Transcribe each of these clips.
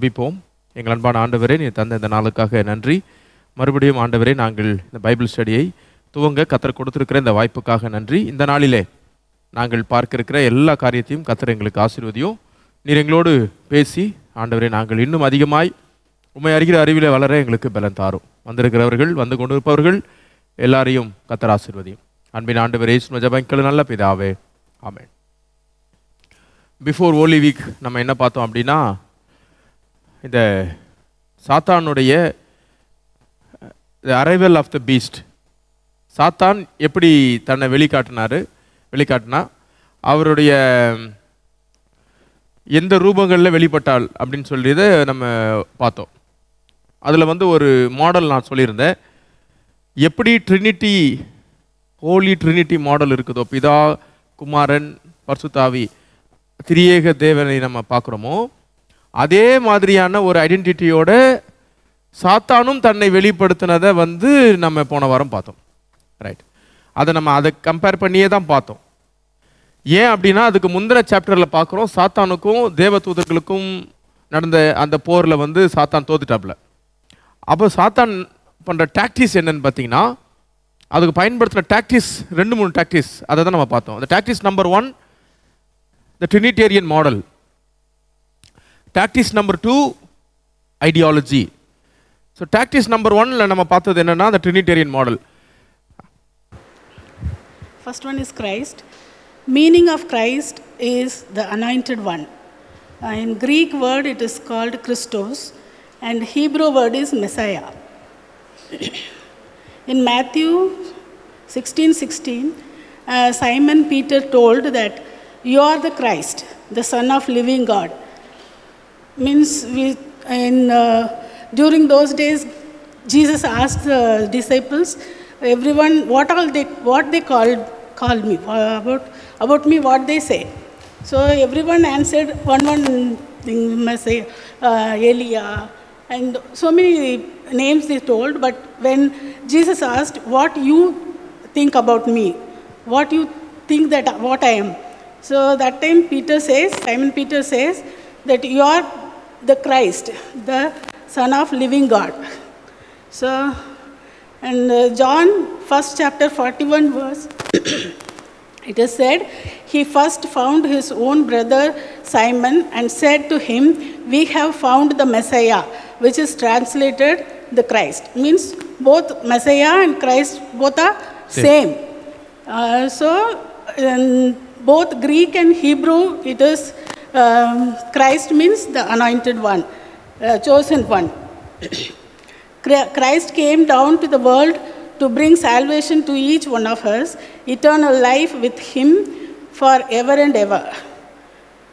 ஜெபிப்போம் எங்கள் அன்பான ஆண்டவரே நீ தந்த இந்த நாளுக்காக நன்றி மறுபடியும் ஆண்டவரே நாங்கள் இந்த பைபிள் ஸ்டடியை துவங்க கத்தர் கொடுத்துருக்கிற இந்த வாய்ப்புக்காக நன்றி இந்த நாளிலே நாங்கள் பார்க்கிருக்கிற எல்லா காரியத்தையும் கத்தர் எங்களுக்கு ஆசீர்வதியும் நீர் எங்களோடு பேசி ஆண்டவரே நாங்கள் இன்னும் அதிகமாய் உண்மை அறிகிற அறிவில் வளர எங்களுக்கு பலன் தாரும் வந்திருக்கிறவர்கள் வந்து கொண்டிருப்பவர்கள் எல்லாரையும் கத்தர் ஆசிர்வதியும் அன்பின் ஆண்டு ரேஸ்ம ஜபங்கள் நல்ல பிதாவே ஆமேன் பிஃபோர் ஓலி வீக் நம்ம என்ன பார்த்தோம் அப்படின்னா இந்த சாத்தானுடைய அரைவல் ஆஃப் த பீஸ்ட் சாத்தான் எப்படி தன்னை வெளிக்காட்டினார் வெளிக்காட்டினா அவருடைய எந்த ரூபங்களில் வெளிப்பட்டால் அப்படின்னு சொல்லியதை நம்ம பார்த்தோம் அதில் வந்து ஒரு மாடல் நான் சொல்லியிருந்தேன் எப்படி ட்ரினிட்டி ஹோலி ட்ரினிட்டி மாடல் இருக்குதோ பிதா குமாரன் பர்சுதாவி திரியேக தேவனை நம்ம பார்க்குறோமோ அதே மாதிரியான ஒரு ஐடென்டிட்டியோட சாத்தானும் தன்னை வெளிப்படுத்தினதை வந்து நம்ம போன வாரம் பார்த்தோம் ரைட் அதை நம்ம அதை கம்பேர் பண்ணியே தான் பார்த்தோம் ஏன் அப்படின்னா அதுக்கு முந்தின சாப்டரில் பார்க்குறோம் சாத்தானுக்கும் தேவதூதர்களுக்கும் நடந்த அந்த போரில் வந்து சாத்தான் தோத்துட்டாப்புல அப்போ சாத்தான் பண்ணுற டாக்டிஸ் என்னன்னு பார்த்தீங்கன்னா அதுக்கு பயன்படுத்துகிற டாக்டிஸ் ரெண்டு மூணு டாக்டிஸ் அதை தான் நம்ம பார்த்தோம் அந்த tactics number one the Trinitarian model tactics number two ideology so tactics number ஒன்ல நம்ம பார்த்தது என்னன்னா அந்த Trinitarian model first one is Christ meaning of Christ is the anointed one. Uh, in Greek word it is called Christos and Hebrew word is Messiah. in Matthew 16:16 uh, Simon Peter told that you are the Christ, the son of living God means we, in, uh, during those days, Jesus asked the disciples, everyone, what all they, what they called, called me, uh, about, about me, what they say. So everyone answered one one thing, must say, uh, Elia, and so many names they told, but when Jesus asked, what you think about me, what you think that what I am. So that time Peter says, Simon Peter says, that you are the Christ, the Son of Living God. So, and uh, John, first chapter 41 verse, it is said, he first found his own brother Simon and said to him, We have found the Messiah, which is translated the Christ. Means both Messiah and Christ both are same. same. Uh, so, both Greek and Hebrew, it is um, Christ means the anointed one, uh, chosen one. Christ came down to the world to bring salvation to each one of us, eternal life with Him forever and ever.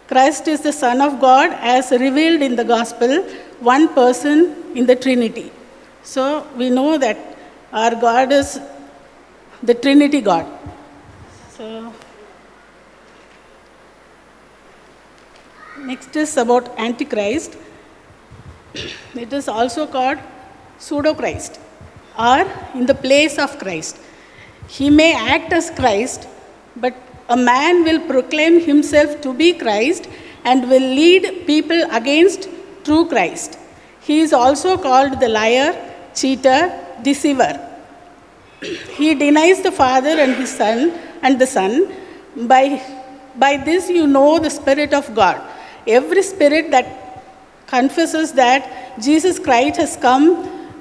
Christ is the Son of God as revealed in the Gospel, one person in the Trinity. So we know that our God is the Trinity God. So Next is about Antichrist. it is also called pseudo Christ or in the place of Christ. He may act as Christ, but a man will proclaim himself to be Christ and will lead people against true Christ. He is also called the liar, cheater, deceiver. he denies the Father and his Son and the Son. By, by this you know the Spirit of God every spirit that confesses that Jesus Christ has come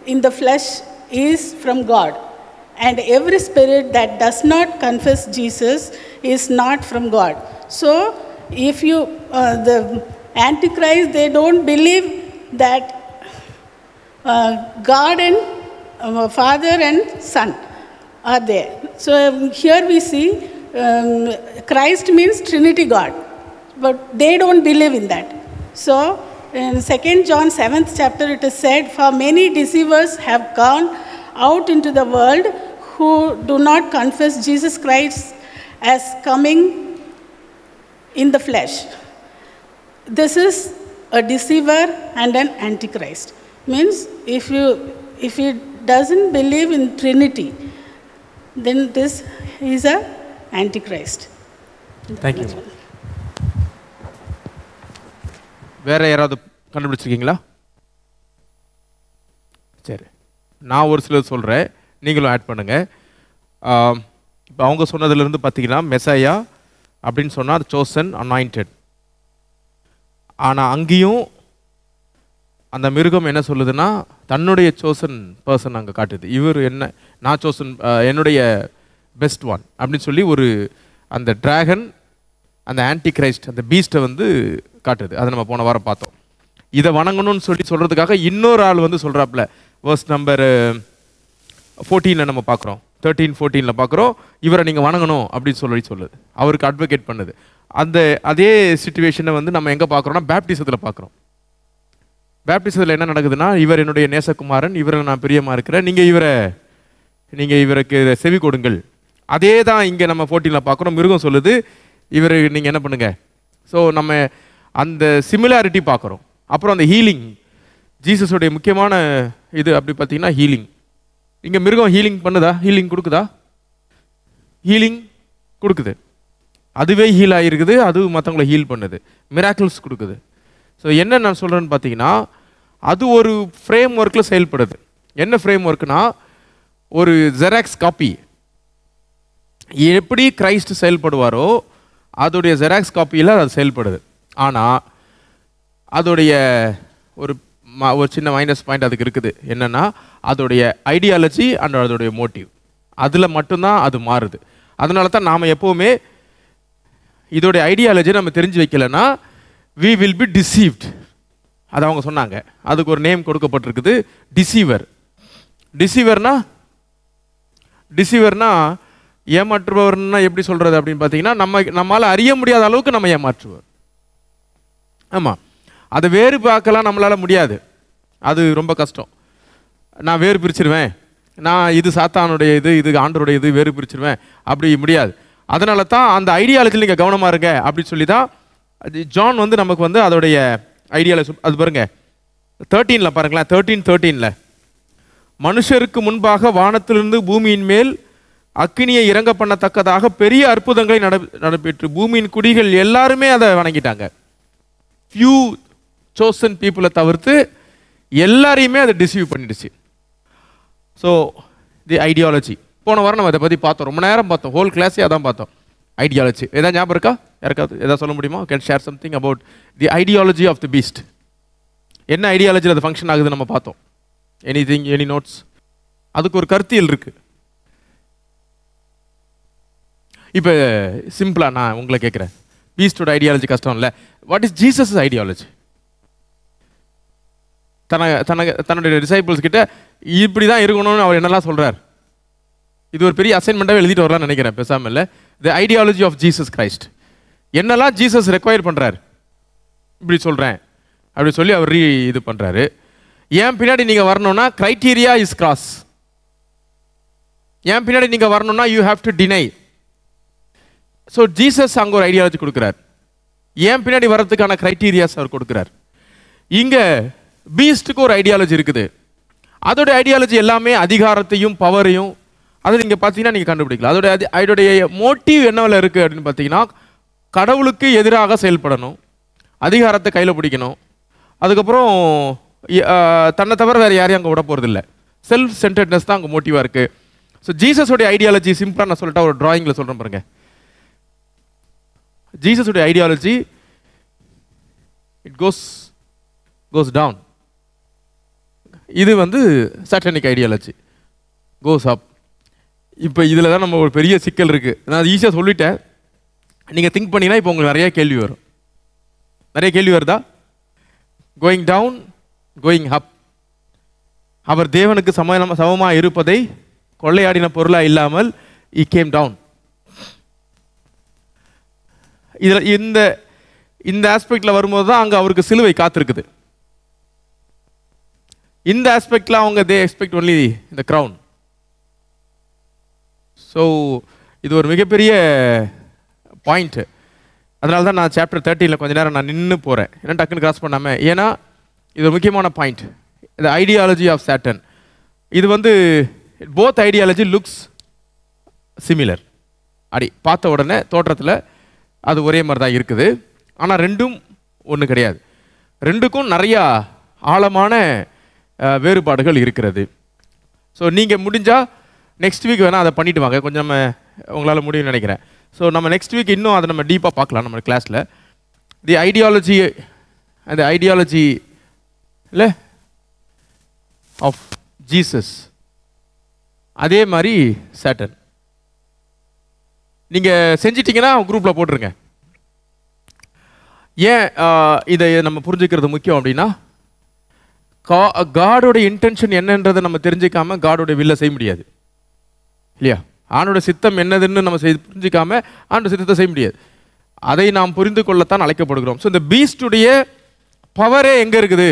in the flesh is from God. And every spirit that does not confess Jesus is not from God. So, if you, uh, the Antichrist, they don't believe that uh, God and uh, Father and Son are there. So, um, here we see um, Christ means Trinity God. But they don't believe in that. So in 2 John 7th chapter it is said, For many deceivers have gone out into the world who do not confess Jesus Christ as coming in the flesh. This is a deceiver and an antichrist. Means if you if he doesn't believe in Trinity, then this is a antichrist. Thank you. வேறு யாராவது கண்டுபிடிச்சிருக்கீங்களா சரி நான் ஒரு சிலர் சொல்கிறேன் நீங்களும் add பண்ணுங்கள் இப்போ அவங்க சொன்னதுலேருந்து பார்த்தீங்கன்னா மெசையா அப்படின்னு சொன்னால் சோசன் அனாயிண்டட் ஆனால் அங்கேயும் அந்த மிருகம் என்ன சொல்லுதுன்னா தன்னுடைய சோசன் பர்சன் அங்கே காட்டுது இவர் என்ன நான் சோசன் என்னுடைய பெஸ்ட் ஒன் அப்படின்னு சொல்லி ஒரு அந்த ட்ராகன் அந்த ஆன்டி கிரைஸ்ட் அந்த பீஸ்ட்டை வந்து காட்டுது அதை நம்ம போன வாரம் பார்த்தோம் இதை வணங்கணும்னு சொல்லி சொல்கிறதுக்காக இன்னொரு ஆள் வந்து சொல்கிறாப்புல வேர்ஸ் நம்பர் ஃபோர்டீனில் நம்ம பார்க்குறோம் தேர்ட்டீன் ஃபோர்டீனில் பார்க்குறோம் இவரை நீங்கள் வணங்கணும் அப்படின்னு சொல்லி சொல்லுது அவருக்கு அட்வொகேட் பண்ணுது அந்த அதே சுச்சுவேஷனை வந்து நம்ம எங்கே பார்க்குறோம்னா பேப்டிசத்தில் பார்க்குறோம் பேப்டிசத்தில் என்ன நடக்குதுன்னா இவர் என்னுடைய நேசகுமாரன் இவரை நான் பிரியமாக இருக்கிறேன் நீங்கள் இவரை நீங்கள் இவருக்கு செவி கொடுங்கள் அதே தான் இங்கே நம்ம ஃபோர்டீனில் பார்க்குறோம் மிருகம் சொல்லுது இவர் நீங்கள் என்ன பண்ணுங்கள் ஸோ நம்ம அந்த சிமிலாரிட்டி பார்க்குறோம் அப்புறம் அந்த ஹீலிங் ஜீசஸுடைய முக்கியமான இது அப்படி பார்த்தீங்கன்னா ஹீலிங் இங்கே மிருகம் ஹீலிங் பண்ணுதா ஹீலிங் கொடுக்குதா ஹீலிங் கொடுக்குது அதுவே ஹீல் ஆகிருக்குது அது மற்றவங்கள ஹீல் பண்ணுது மிராக்கிள்ஸ் கொடுக்குது ஸோ என்ன நான் சொல்கிறேன்னு பார்த்தீங்கன்னா அது ஒரு ஃப்ரேம் ஒர்க்கில் செயல்படுது என்ன ஃப்ரேம் ஒர்க்குனா ஒரு ஜெராக்ஸ் காப்பி எப்படி கிரைஸ்ட் செயல்படுவாரோ அதோடைய ஜெராக்ஸ் காப்பியில் அது செயல்படுது ஆனால் அதோடைய ஒரு ஒரு சின்ன மைனஸ் பாயிண்ட் அதுக்கு இருக்குது என்னென்னா அதோடைய ஐடியாலஜி அண்ட் அதோடைய மோட்டிவ் அதில் மட்டும்தான் அது மாறுது அதனால தான் நாம் எப்போவுமே இதோடைய ஐடியாலஜி நம்ம தெரிஞ்சு வைக்கலன்னா வி வில் பி டிசீவ்ட் அது அவங்க சொன்னாங்க அதுக்கு ஒரு நேம் கொடுக்கப்பட்டிருக்குது டிசீவர் டிசீவர்னா டிசீவர்னா ஏமாற்றுபவர்னா எப்படி சொல்கிறது அப்படின்னு பார்த்தீங்கன்னா நம்ம நம்மளால் அறிய முடியாத அளவுக்கு நம்ம ஏமாற்றுவோம் ஆமாம் அதை வேறு பார்க்கலாம் நம்மளால் முடியாது அது ரொம்ப கஷ்டம் நான் வேறு பிரிச்சிருவேன் நான் இது சாத்தானுடைய இது இது ஆண்டருடைய இது வேறு பிரிச்சிருவேன் அப்படி முடியாது அதனால தான் அந்த ஐடியாலஜியில் நீங்கள் கவனமாக இருங்க அப்படின்னு சொல்லி தான் ஜான் வந்து நமக்கு வந்து அதோடைய ஐடியாலஜி அது பாருங்க தேர்ட்டீனில் பாருங்களேன் தேர்ட்டீன் தேர்ட்டீனில் மனுஷருக்கு முன்பாக வானத்திலிருந்து பூமியின் மேல் அக்னியை இறங்க பண்ணத்தக்கதாக பெரிய அற்புதங்களை நட நடைபெற்று பூமியின் குடிகள் எல்லாருமே அதை வணங்கிட்டாங்க ஃபியூ சோசன் பீப்புளை தவிர்த்து எல்லாரையுமே அதை டிசீவ் பண்ணிடுச்சு ஸோ தி ஐடியாலஜி போன வாரம் நம்ம அதை பற்றி பார்த்தோம் ரொம்ப நேரம் பார்த்தோம் ஹோல் கிளாஸே அதான் பார்த்தோம் ஐடியாலஜி எதாவது ஞாபகம் இருக்கா யாருக்காவது எதாவது சொல்ல முடியுமா can share something about the ideology of the beast என்ன ஐடியாலஜியில் அது ஃபங்க்ஷன் ஆகுது நம்ம பார்த்தோம் எனி திங் எனி நோட்ஸ் அதுக்கு ஒரு கருத்தியல் இருக்குது இப்போ சிம்பிளாக நான் உங்களை கேட்குறேன் பீஸ்டோட ஐடியாலஜி கஷ்டம் இல்லை வாட் இஸ் ஜீசஸ் ஐடியாலஜி தன தனக்கு தன்னுடைய ரிசைபிள்ஸ் கிட்ட இப்படி தான் இருக்கணும்னு அவர் என்னெல்லாம் சொல்கிறார் இது ஒரு பெரிய அசைன்மெண்ட்டாக எழுதிட்டு வரலாம்னு நினைக்கிறேன் பேசாமல் இல்லை the ideology of Jesus Christ என்னெல்லாம் ஜீசஸ் ரெக்வயர் பண்ணுறாரு இப்படி சொல்கிறேன் அப்படி சொல்லி அவர் ரீ இது பண்ணுறாரு ஏன் பின்னாடி நீங்கள் வரணும்னா க்ரைட்டீரியா இஸ் கிராஸ் ஏன் பின்னாடி நீங்கள் வரணும்னா you have to deny so Jesus அங்கே ஒரு ஐடியாலஜி கொடுக்குறார் ஏன் பின்னாடி வர்றதுக்கான க்ரைட்டீரியாஸ் அவர் கொடுக்குறார் இங்கே பீஸ்ட்டுக்கு ஒரு ஐடியாலஜி இருக்குது அதோட ஐடியாலஜி எல்லாமே அதிகாரத்தையும் பவரையும் அதை நீங்கள் பார்த்தீங்கன்னா நீங்கள் கண்டுபிடிக்கலாம் அதோடைய அதோடைய மோட்டிவ் என்னவில் இருக்குது அப்படின்னு பார்த்தீங்கன்னா கடவுளுக்கு எதிராக செயல்படணும் அதிகாரத்தை கையில் பிடிக்கணும் அதுக்கப்புறம் தன்னை தவிர வேறு யாரையும் அங்கே விட போகிறதில்ல செல்ஃப் சென்டர்ட்னஸ் தான் அங்கே மோட்டிவாக இருக்குது ஸோ ஜீசஸோடைய ஐடியாலஜி சிம்பிளாக நான் சொல்லிட்டா ஒரு ட்ராயிங்கில் சொல்கிறேன் பாருங்கள் ஜீசஸுடைய ideology it goes goes down இது வந்து சாட்டனிக் ஐடியாலஜி கோஸ் அப் இப்போ இதில் தான் நம்ம ஒரு பெரிய சிக்கல் இருக்குது நான் அது ஈஸியாக சொல்லிட்டேன் நீங்கள் திங்க் பண்ணினா இப்போ உங்களுக்கு நிறைய கேள்வி வரும் நிறைய கேள்வி வருதா கோயிங் டவுன் கோயிங் அப் அவர் தேவனுக்கு சம சமமாக இருப்பதை கொள்ளையாடின பொருளாக இல்லாமல் இ கேம் டவுன் இதில் இந்த இந்த ஆஸ்பெக்டில் வரும்போது தான் அங்கே அவருக்கு சிலுவை காத்திருக்குது இந்த ஆஸ்பெக்டில் அவங்க தே எக்ஸ்பெக்ட் ஒன்லி இந்த க்ரௌன் ஸோ இது ஒரு மிகப்பெரிய பாயிண்ட்டு அதனால தான் நான் சாப்டர் தேர்ட்டியில் கொஞ்ச நேரம் நான் நின்று போகிறேன் ஏன்னா டக்குன்னு கிராஸ் பண்ணாமல் ஏன்னா இது ஒரு முக்கியமான பாயிண்ட் இந்த ஐடியாலஜி ஆஃப் சேட்டன் இது வந்து போத் ஐடியாலஜி லுக்ஸ் சிமிலர் அடி பார்த்த உடனே தோற்றத்தில் அது ஒரே மாதிரி தான் இருக்குது ஆனால் ரெண்டும் ஒன்று கிடையாது ரெண்டுக்கும் நிறையா ஆழமான வேறுபாடுகள் இருக்கிறது ஸோ நீங்கள் முடிஞ்சால் நெக்ஸ்ட் வீக் வேணால் அதை பண்ணிவிட்டு வாங்க கொஞ்சம் நம்ம உங்களால் முடியும்னு நினைக்கிறேன் ஸோ நம்ம நெக்ஸ்ட் வீக் இன்னும் அதை நம்ம டீப்பாக பார்க்கலாம் நம்ம கிளாஸில் தி ஐடியாலஜி அந்த ஐடியாலஜி இல்லை ஆஃப் ஜீசஸ் அதே மாதிரி சேட்டன் நீங்கள் செஞ்சிட்டிங்கன்னா குரூப்பில் போட்டிருங்க ஏன் இதை நம்ம புரிஞ்சுக்கிறது முக்கியம் அப்படின்னா கா காடோட இன்டென்ஷன் என்னன்றதை நம்ம தெரிஞ்சுக்காம காடோட வில்ல செய்ய முடியாது இல்லையா ஆணோட சித்தம் என்னதுன்னு நம்ம செய்து புரிஞ்சிக்காம ஆண்டோட சித்தத்தை செய்ய முடியாது அதை நாம் புரிந்து கொள்ளத்தான் அழைக்கப்படுகிறோம் ஸோ இந்த பீஸ்டுடைய பவரே எங்கே இருக்குது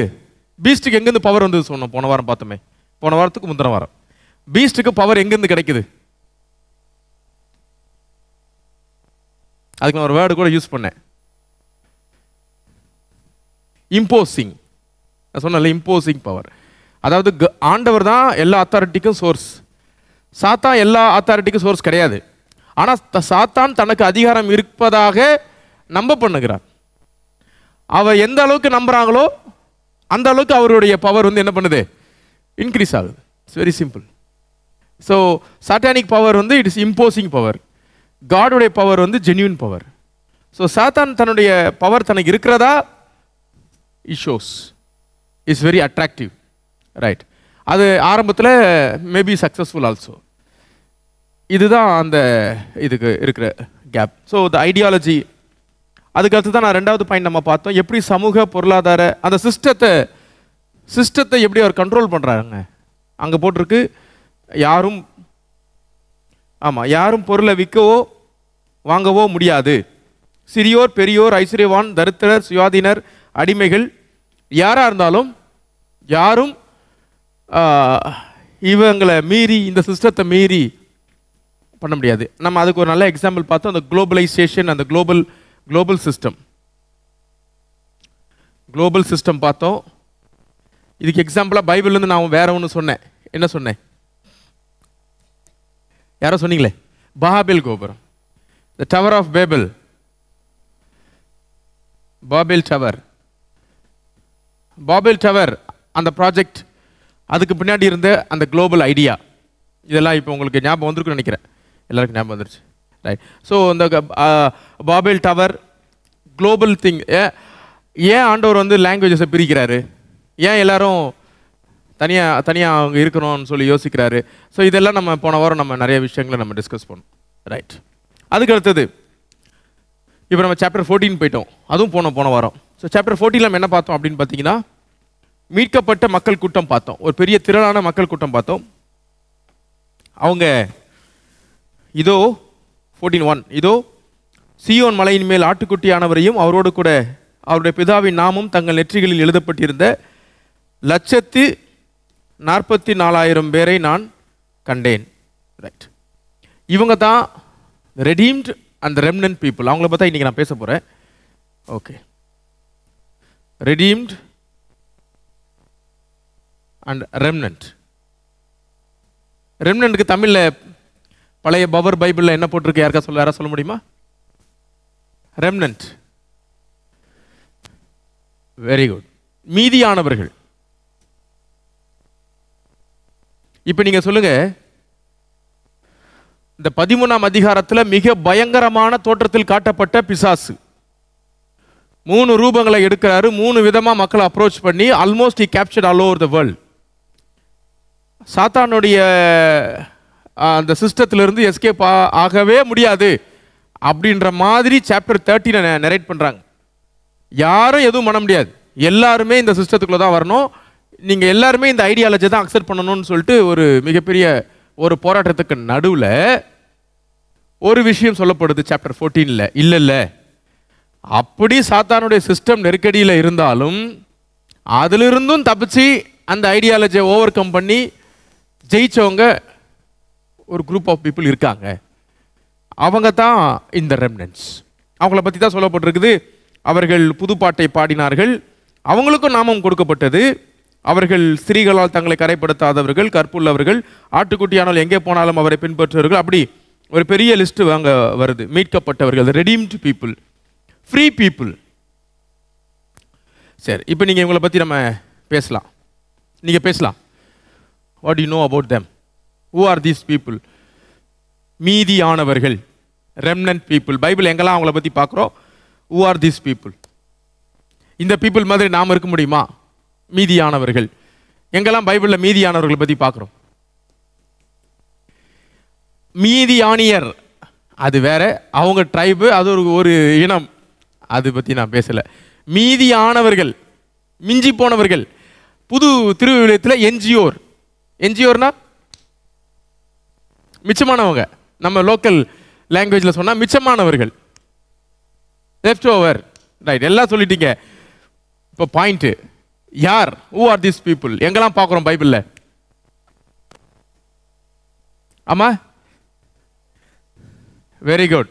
பீஸ்ட்டுக்கு எங்கேருந்து பவர் வந்தது சொன்னோம் போன வாரம் பார்த்தோமே போன வாரத்துக்கு முந்தின வாரம் பீஸ்ட்டுக்கு பவர் எங்கேருந்து கிடைக்குது அதுக்கு நான் ஒரு வேர்டு கூட யூஸ் பண்ணேன் இம்போசிங் நான் சொன்ன இம்போசிங் பவர் அதாவது ஆண்டவர் தான் எல்லா அத்தாரிட்டிக்கும் சோர்ஸ் சாத்தான் எல்லா அத்தாரிட்டிக்கும் சோர்ஸ் கிடையாது ஆனால் சாத்தான் தனக்கு அதிகாரம் இருப்பதாக நம்ப பண்ணுகிறார் அவர் எந்த அளவுக்கு நம்புகிறாங்களோ அந்த அளவுக்கு அவருடைய பவர் வந்து என்ன பண்ணுது இன்க்ரீஸ் ஆகுது it's very simple so satanic power வந்து இட் இஸ் இம்போசிங் பவர் காடுடைய பவர் வந்து ஜென்யூன் பவர் ஸோ சாத்தான் தன்னுடைய பவர் தனக்கு இருக்கிறதா இஷோஸ் இஸ் வெரி அட்ராக்டிவ் ரைட் அது ஆரம்பத்தில் மேபி சக்ஸஸ்ஃபுல் ஆல்சோ இதுதான் அந்த இதுக்கு இருக்கிற கேப் ஸோ த ஐடியாலஜி அதுக்கடுத்து தான் நான் ரெண்டாவது பாயிண்ட் நம்ம பார்த்தோம் எப்படி சமூக பொருளாதார அந்த சிஸ்டத்தை சிஸ்டத்தை எப்படி அவர் கண்ட்ரோல் பண்ணுறாங்க அங்கே போட்டிருக்கு யாரும் ஆமாம் யாரும் பொருளை விற்கவோ வாங்கவோ முடியாது சிறியோர் பெரியோர் ஐஸ்வர்யவான் தரித்திரர் சுயாதீனர் அடிமைகள் யாராக இருந்தாலும் யாரும் இவங்களை மீறி இந்த சிஸ்டத்தை மீறி பண்ண முடியாது நம்ம அதுக்கு ஒரு நல்ல எக்ஸாம்பிள் பார்த்தோம் அந்த குளோபலைசேஷன் அந்த global global system global system பார்த்தோம் இதுக்கு எக்ஸாம்பிளாக பைபிள்லேருந்து நான் வேற ஒன்று சொன்னேன் என்ன சொன்னேன் யாரோ சொன்னீங்களே பாபில் கோபுரம் the tower of Babel Babel tower Babel tower அந்த ப்ராஜெக்ட் அதுக்கு பின்னாடி இருந்த அந்த குளோபல் ஐடியா இதெல்லாம் இப்போ உங்களுக்கு ஞாபகம் வந்திருக்குன்னு நினைக்கிறேன் எல்லாருக்கும் ஞாபகம் வந்துருச்சு ரைட் ஸோ அந்த பாபில் டவர் குளோபல் திங் ஏன் ஆண்டவர் வந்து லாங்குவேஜஸை பிரிக்கிறாரு ஏன் எல்லாரும் தனியாக தனியாக அவங்க இருக்கணும்னு சொல்லி யோசிக்கிறாரு ஸோ இதெல்லாம் நம்ம போன வாரம் நம்ம நிறைய விஷயங்களை நம்ம டிஸ்கஸ் பண்ணோம் ரைட் அதுக்கு அடுத்தது இப்போ நம்ம சாப்டர் ஃபோர்டீன் போயிட்டோம் அதுவும் போனோம் போன வாரம் ஸோ சாப்டர் ஃபோர்டீனில் நம்ம என்ன பார்த்தோம் அப்படின்னு பார்த்தீங்கன்னா மீட்கப்பட்ட மக்கள் கூட்டம் பார்த்தோம் ஒரு பெரிய திரளான மக்கள் கூட்டம் பார்த்தோம் அவங்க இதோ ஃபோர்டீன் ஒன் இதோ சியோன் மலையின் மேல் ஆட்டுக்குட்டியானவரையும் அவரோடு கூட அவருடைய பிதாவின் நாமும் தங்கள் நெற்றிகளில் எழுதப்பட்டிருந்த லட்சத்து நாற்பத்தி நாலாயிரம் பேரை நான் கண்டேன் ரைட் இவங்க தான் ரெடீம்ட் அண்ட் ரெம்னன் பீப்புள் அவங்கள பார்த்தா இன்றைக்கி நான் பேச போகிறேன் ஓகே ரெடீம்ட் அண்ட் ரெம்னன்ட் ரெம்னன்ட்க்கு தமிழில் பழைய பவர் பைபிளில் என்ன போட்டிருக்கு யாருக்கா சொல்ல யாரா சொல்ல முடியுமா ரெம்னன்ட் வெரி குட் மீதியானவர்கள் இப்போ நீங்கள் சொல்லுங்கள் இந்த பதிமூணாம் அதிகாரத்தில் மிக பயங்கரமான தோற்றத்தில் காட்டப்பட்ட பிசாசு மூணு ரூபங்களை எடுக்கிறாரு மூணு விதமாக மக்களை அப்ரோச் பண்ணி almost he captured all over the world சாத்தானுடைய அந்த சிஸ்டத்திலிருந்து எஸ்கேப் ஆகவே முடியாது அப்படின்ற மாதிரி சாப்டர் தேர்ட்டினை நெரேட் பண்ணுறாங்க யாரும் எதுவும் பண்ண முடியாது எல்லாருமே இந்த சிஸ்டத்துக்குள்ளே தான் வரணும் நீங்கள் எல்லாருமே இந்த ஐடியாலஜி தான் அக்செப்ட் பண்ணணும்னு சொல்லிட்டு ஒரு மிகப்பெரிய ஒரு போராட்டத்துக்கு நடுவில் ஒரு விஷயம் சொல்லப்படுது சாப்டர் ஃபோர்டீனில் இல்லை இல்லை அப்படி சாத்தானுடைய சிஸ்டம் நெருக்கடியில் இருந்தாலும் அதிலிருந்தும் தப்பிச்சு அந்த ஐடியாலஜியை ஓவர் கம் பண்ணி ஜெயித்தவங்க ஒரு குரூப் ஆஃப் பீப்புள் இருக்காங்க அவங்க தான் இந்த ரெம்னன்ஸ் அவங்கள பற்றி தான் சொல்லப்பட்டிருக்குது அவர்கள் புதுப்பாட்டை பாடினார்கள் அவங்களுக்கும் நாமம் கொடுக்கப்பட்டது அவர்கள் ஸ்திரீகளால் தங்களை கரைப்படுத்தாதவர்கள் கற்புள்ளவர்கள் ஆட்டுக்குட்டியானால் எங்கே போனாலும் அவரை பின்பற்றுவர்கள் அப்படி ஒரு பெரிய லிஸ்ட்டு அங்கே வருது மீட்கப்பட்டவர்கள் ரெடீம்டு பீப்புள் ஃப்ரீ பீப்புள் சரி இப்போ நீங்கள் இவங்களை பற்றி நம்ம பேசலாம் நீங்கள் பேசலாம் what you know about them who are these people மீதியானவர்கள் ரெம்னன்ட் பீப்புள் பைபிள் எங்கெல்லாம் அவங்கள பற்றி பார்க்குறோம் ஹூ ஆர் தீஸ் பீப்புள் இந்த பீப்புள் மாதிரி நாம் இருக்க முடியுமா மீதியானவர்கள் எங்கெல்லாம் பைபிளில் மீதியானவர்களை பற்றி பார்க்குறோம் மீதியானியர் அது வேற அவங்க ட்ரைபு அது ஒரு ஒரு இனம் அது பற்றி நான் பேசலை மீதியானவர்கள் மிஞ்சி போனவர்கள் புது திருவிழயத்தில் என்ஜிஓர் என்ஜிஓர்னா மிச்சமானவங்க நம்ம லோக்கல் லாங்குவேஜில் சொன்னால் மிச்சமானவர்கள் லெஃப்ட் ஓவர் ரைட் எல்லாம் சொல்லிட்டீங்க இப்போ பாயிண்ட்டு யார் ஊ ஆர் திஸ் பீப்புள் எங்கெல்லாம் பார்க்குறோம் பைபிளில் ஆமா வெரி குட்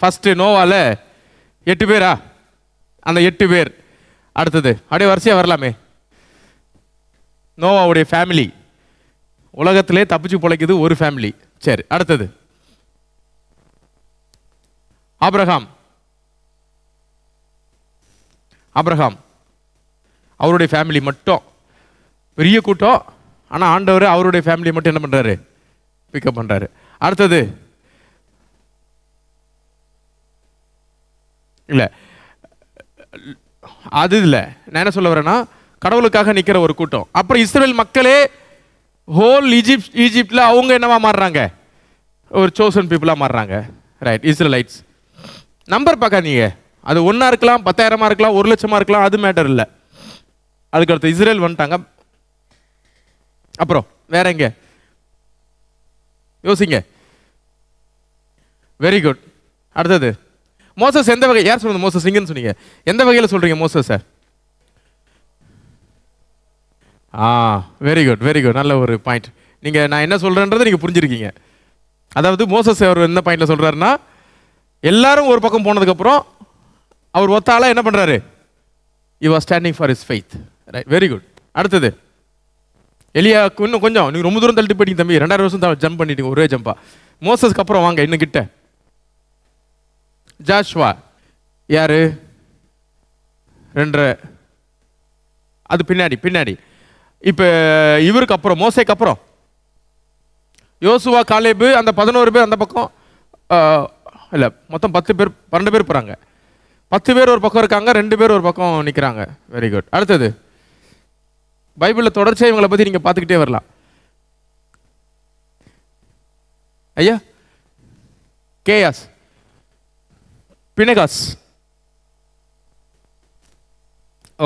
ஃபஸ்ட்டு நோவால் எட்டு பேரா அந்த எட்டு பேர் அடுத்தது அப்படியே வரிசையாக வரலாமே நோவாவுடைய ஃபேமிலி உலகத்திலே தப்பிச்சு பிழைக்குது ஒரு ஃபேமிலி சரி அடுத்தது ஆப்ரஹாம் ஆப்ரஹாம் அவருடைய ஃபேமிலி மட்டும் பெரிய கூட்டம் ஆனால் ஆண்டவர் அவருடைய ஃபேமிலியை மட்டும் என்ன பண்ணுறாரு பிக்கப் பண்ணுறாரு அடுத்தது இல்லை அது இல்லை நான் என்ன சொல்ல வரேன்னா கடவுளுக்காக நிற்கிற ஒரு கூட்டம் அப்புறம் இஸ்ரேல் மக்களே ஹோல் ஈஜிப்ட் ஈஜிப்டில் அவங்க என்னவா மாறுறாங்க ஒரு சோசன் பீப்புளாக மாறுறாங்க ரைட் இஸ்ரேலைட்ஸ் நம்பர் பார்க்காதீங்க அது ஒன்றா இருக்கலாம் பத்தாயிரமாக இருக்கலாம் ஒரு லட்சமாக இருக்கலாம் அது மேட்டர் இல்லை அதுக்கடுத்து இஸ்ரேல் வந்துட்டாங்க அப்புறம் வேற எங்க யோசிங்க வெரி குட் அடுத்தது மோசஸ் எந்த வகை யார் சொல்லுங்க மோசஸ் இங்கன்னு சொன்னீங்க எந்த வகையில் சொல்றீங்க Moses sir ah very good very good நல்ல ஒரு பாயிண்ட் நீங்கள் நான் என்ன சொல்கிறேன்றதை நீங்கள் புரிஞ்சிருக்கீங்க அதாவது மோசஸ் அவர் என்ன பாயிண்ட்ல சொல்றாருன்னா எல்லாரும் ஒரு பக்கம் போனதுக்கப்புறம் அவர் ஒத்தால என்ன பண்ணுறாரு you are standing for is faith very good அடுத்தது எலியா இன்னும் கொஞ்சம் நீங்கள் ரொம்ப தூரம் தள்ளி போயிட்டு தம்பி ரெண்டாயிரம் வருஷம் தான் ஜம்ப் பண்ணிட்டீங்க ஒரே ஜம்பா மோசஸ்க்கு அப்புறம் வாங்க இன்னும் கிட்ட ஜாஷ்வா யாரு ரெண்டரை அது பின்னாடி பின்னாடி இப்போ இவருக்கு அப்புறம் மோசைக்கு அப்புறம் யோசுவா காலேபு அந்த பதினோரு பேர் அந்த பக்கம் இல்லை மொத்தம் பத்து பேர் பன்னெண்டு பேர் போகிறாங்க பத்து பேர் ஒரு பக்கம் இருக்காங்க ரெண்டு பேர் ஒரு பக்கம் நிற்கிறாங்க வெரி குட் அடுத்தது பைபிளில் தொடர்ச்சியாக இவங்களை பற்றி நீங்கள் பார்த்துக்கிட்டே வரலாம் ஐயா கேயாஸ் பினகாஸ்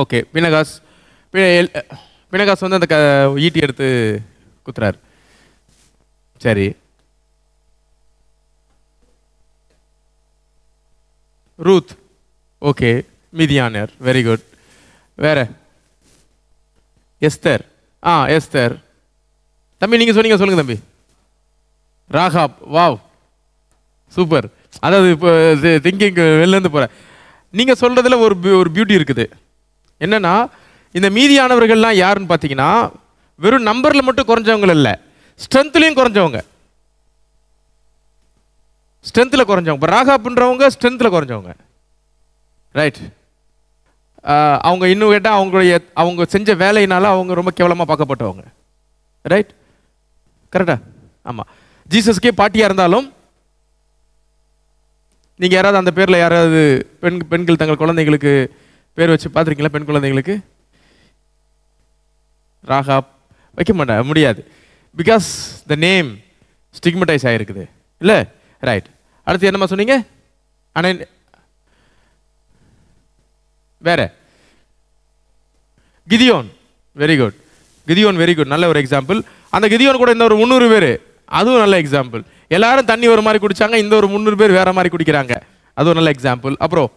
ஓகே பினகாஸ் பினகாஸ் வந்து அந்த க ஈட்டி எடுத்து குத்துறாரு சரி ரூத் ஓகே மிதியானர் வெரி குட் வேறு எஸ்தர் ஆ எஸ்தர் தம்பி நீங்கள் சொன்னீங்க சொல்லுங்கள் தம்பி ராகாப் வாவ் சூப்பர் அதாவது இப்போ திங்கிங் வெளிலேருந்து போகிறேன் நீங்கள் சொல்கிறதுல ஒரு ஒரு பியூட்டி இருக்குது என்னென்னா இந்த மீதியானவர்கள்லாம் யாருன்னு பார்த்தீங்கன்னா வெறும் நம்பரில் மட்டும் குறைஞ்சவங்க இல்லை ஸ்ட்ரென்த்லேயும் குறைஞ்சவங்க ஸ்ட்ரென்த்தில் குறைஞ்சவங்க இப்போ ராகாப்ன்றவங்க ஸ்ட்ரென்த்தில் குறைஞ்சவங்க ரைட் அவங்க இன்னும் கேட்டால் அவங்களுடைய அவங்க செஞ்ச வேலையினால அவங்க ரொம்ப கேவலமாக பார்க்கப்பட்டவங்க ரைட் கரெக்டா ஆமாம் ஜீசஸ்க்கே பாட்டியாக இருந்தாலும் நீங்கள் யாராவது அந்த பேரில் யாராவது பெண் பெண்கள் தங்கள் குழந்தைங்களுக்கு பேர் வச்சு பார்த்துருக்கீங்களா பெண் குழந்தைங்களுக்கு ராகா வைக்க மாட்டேன் முடியாது பிகாஸ் த நேம் ஸ்டிக்மெட்டைஸ் ஆகிருக்குது இல்லை ரைட் அடுத்து என்னம்மா சொன்னீங்க ஆனால் வேற கிதியோன் வெரி குட் கிதியோன் வெரி குட் நல்ல ஒரு எக்ஸாம்பிள் அந்த கிதியோன் கூட இந்த ஒரு முந்நூறு பேர் அதுவும் நல்ல எக்ஸாம்பிள் எல்லாரும் தண்ணி ஒரு மாதிரி குடிச்சாங்க இந்த ஒரு முந்நூறு பேர் வேற மாதிரி குடிக்கிறாங்க அது ஒரு நல்ல எக்ஸாம்பிள் அப்புறம்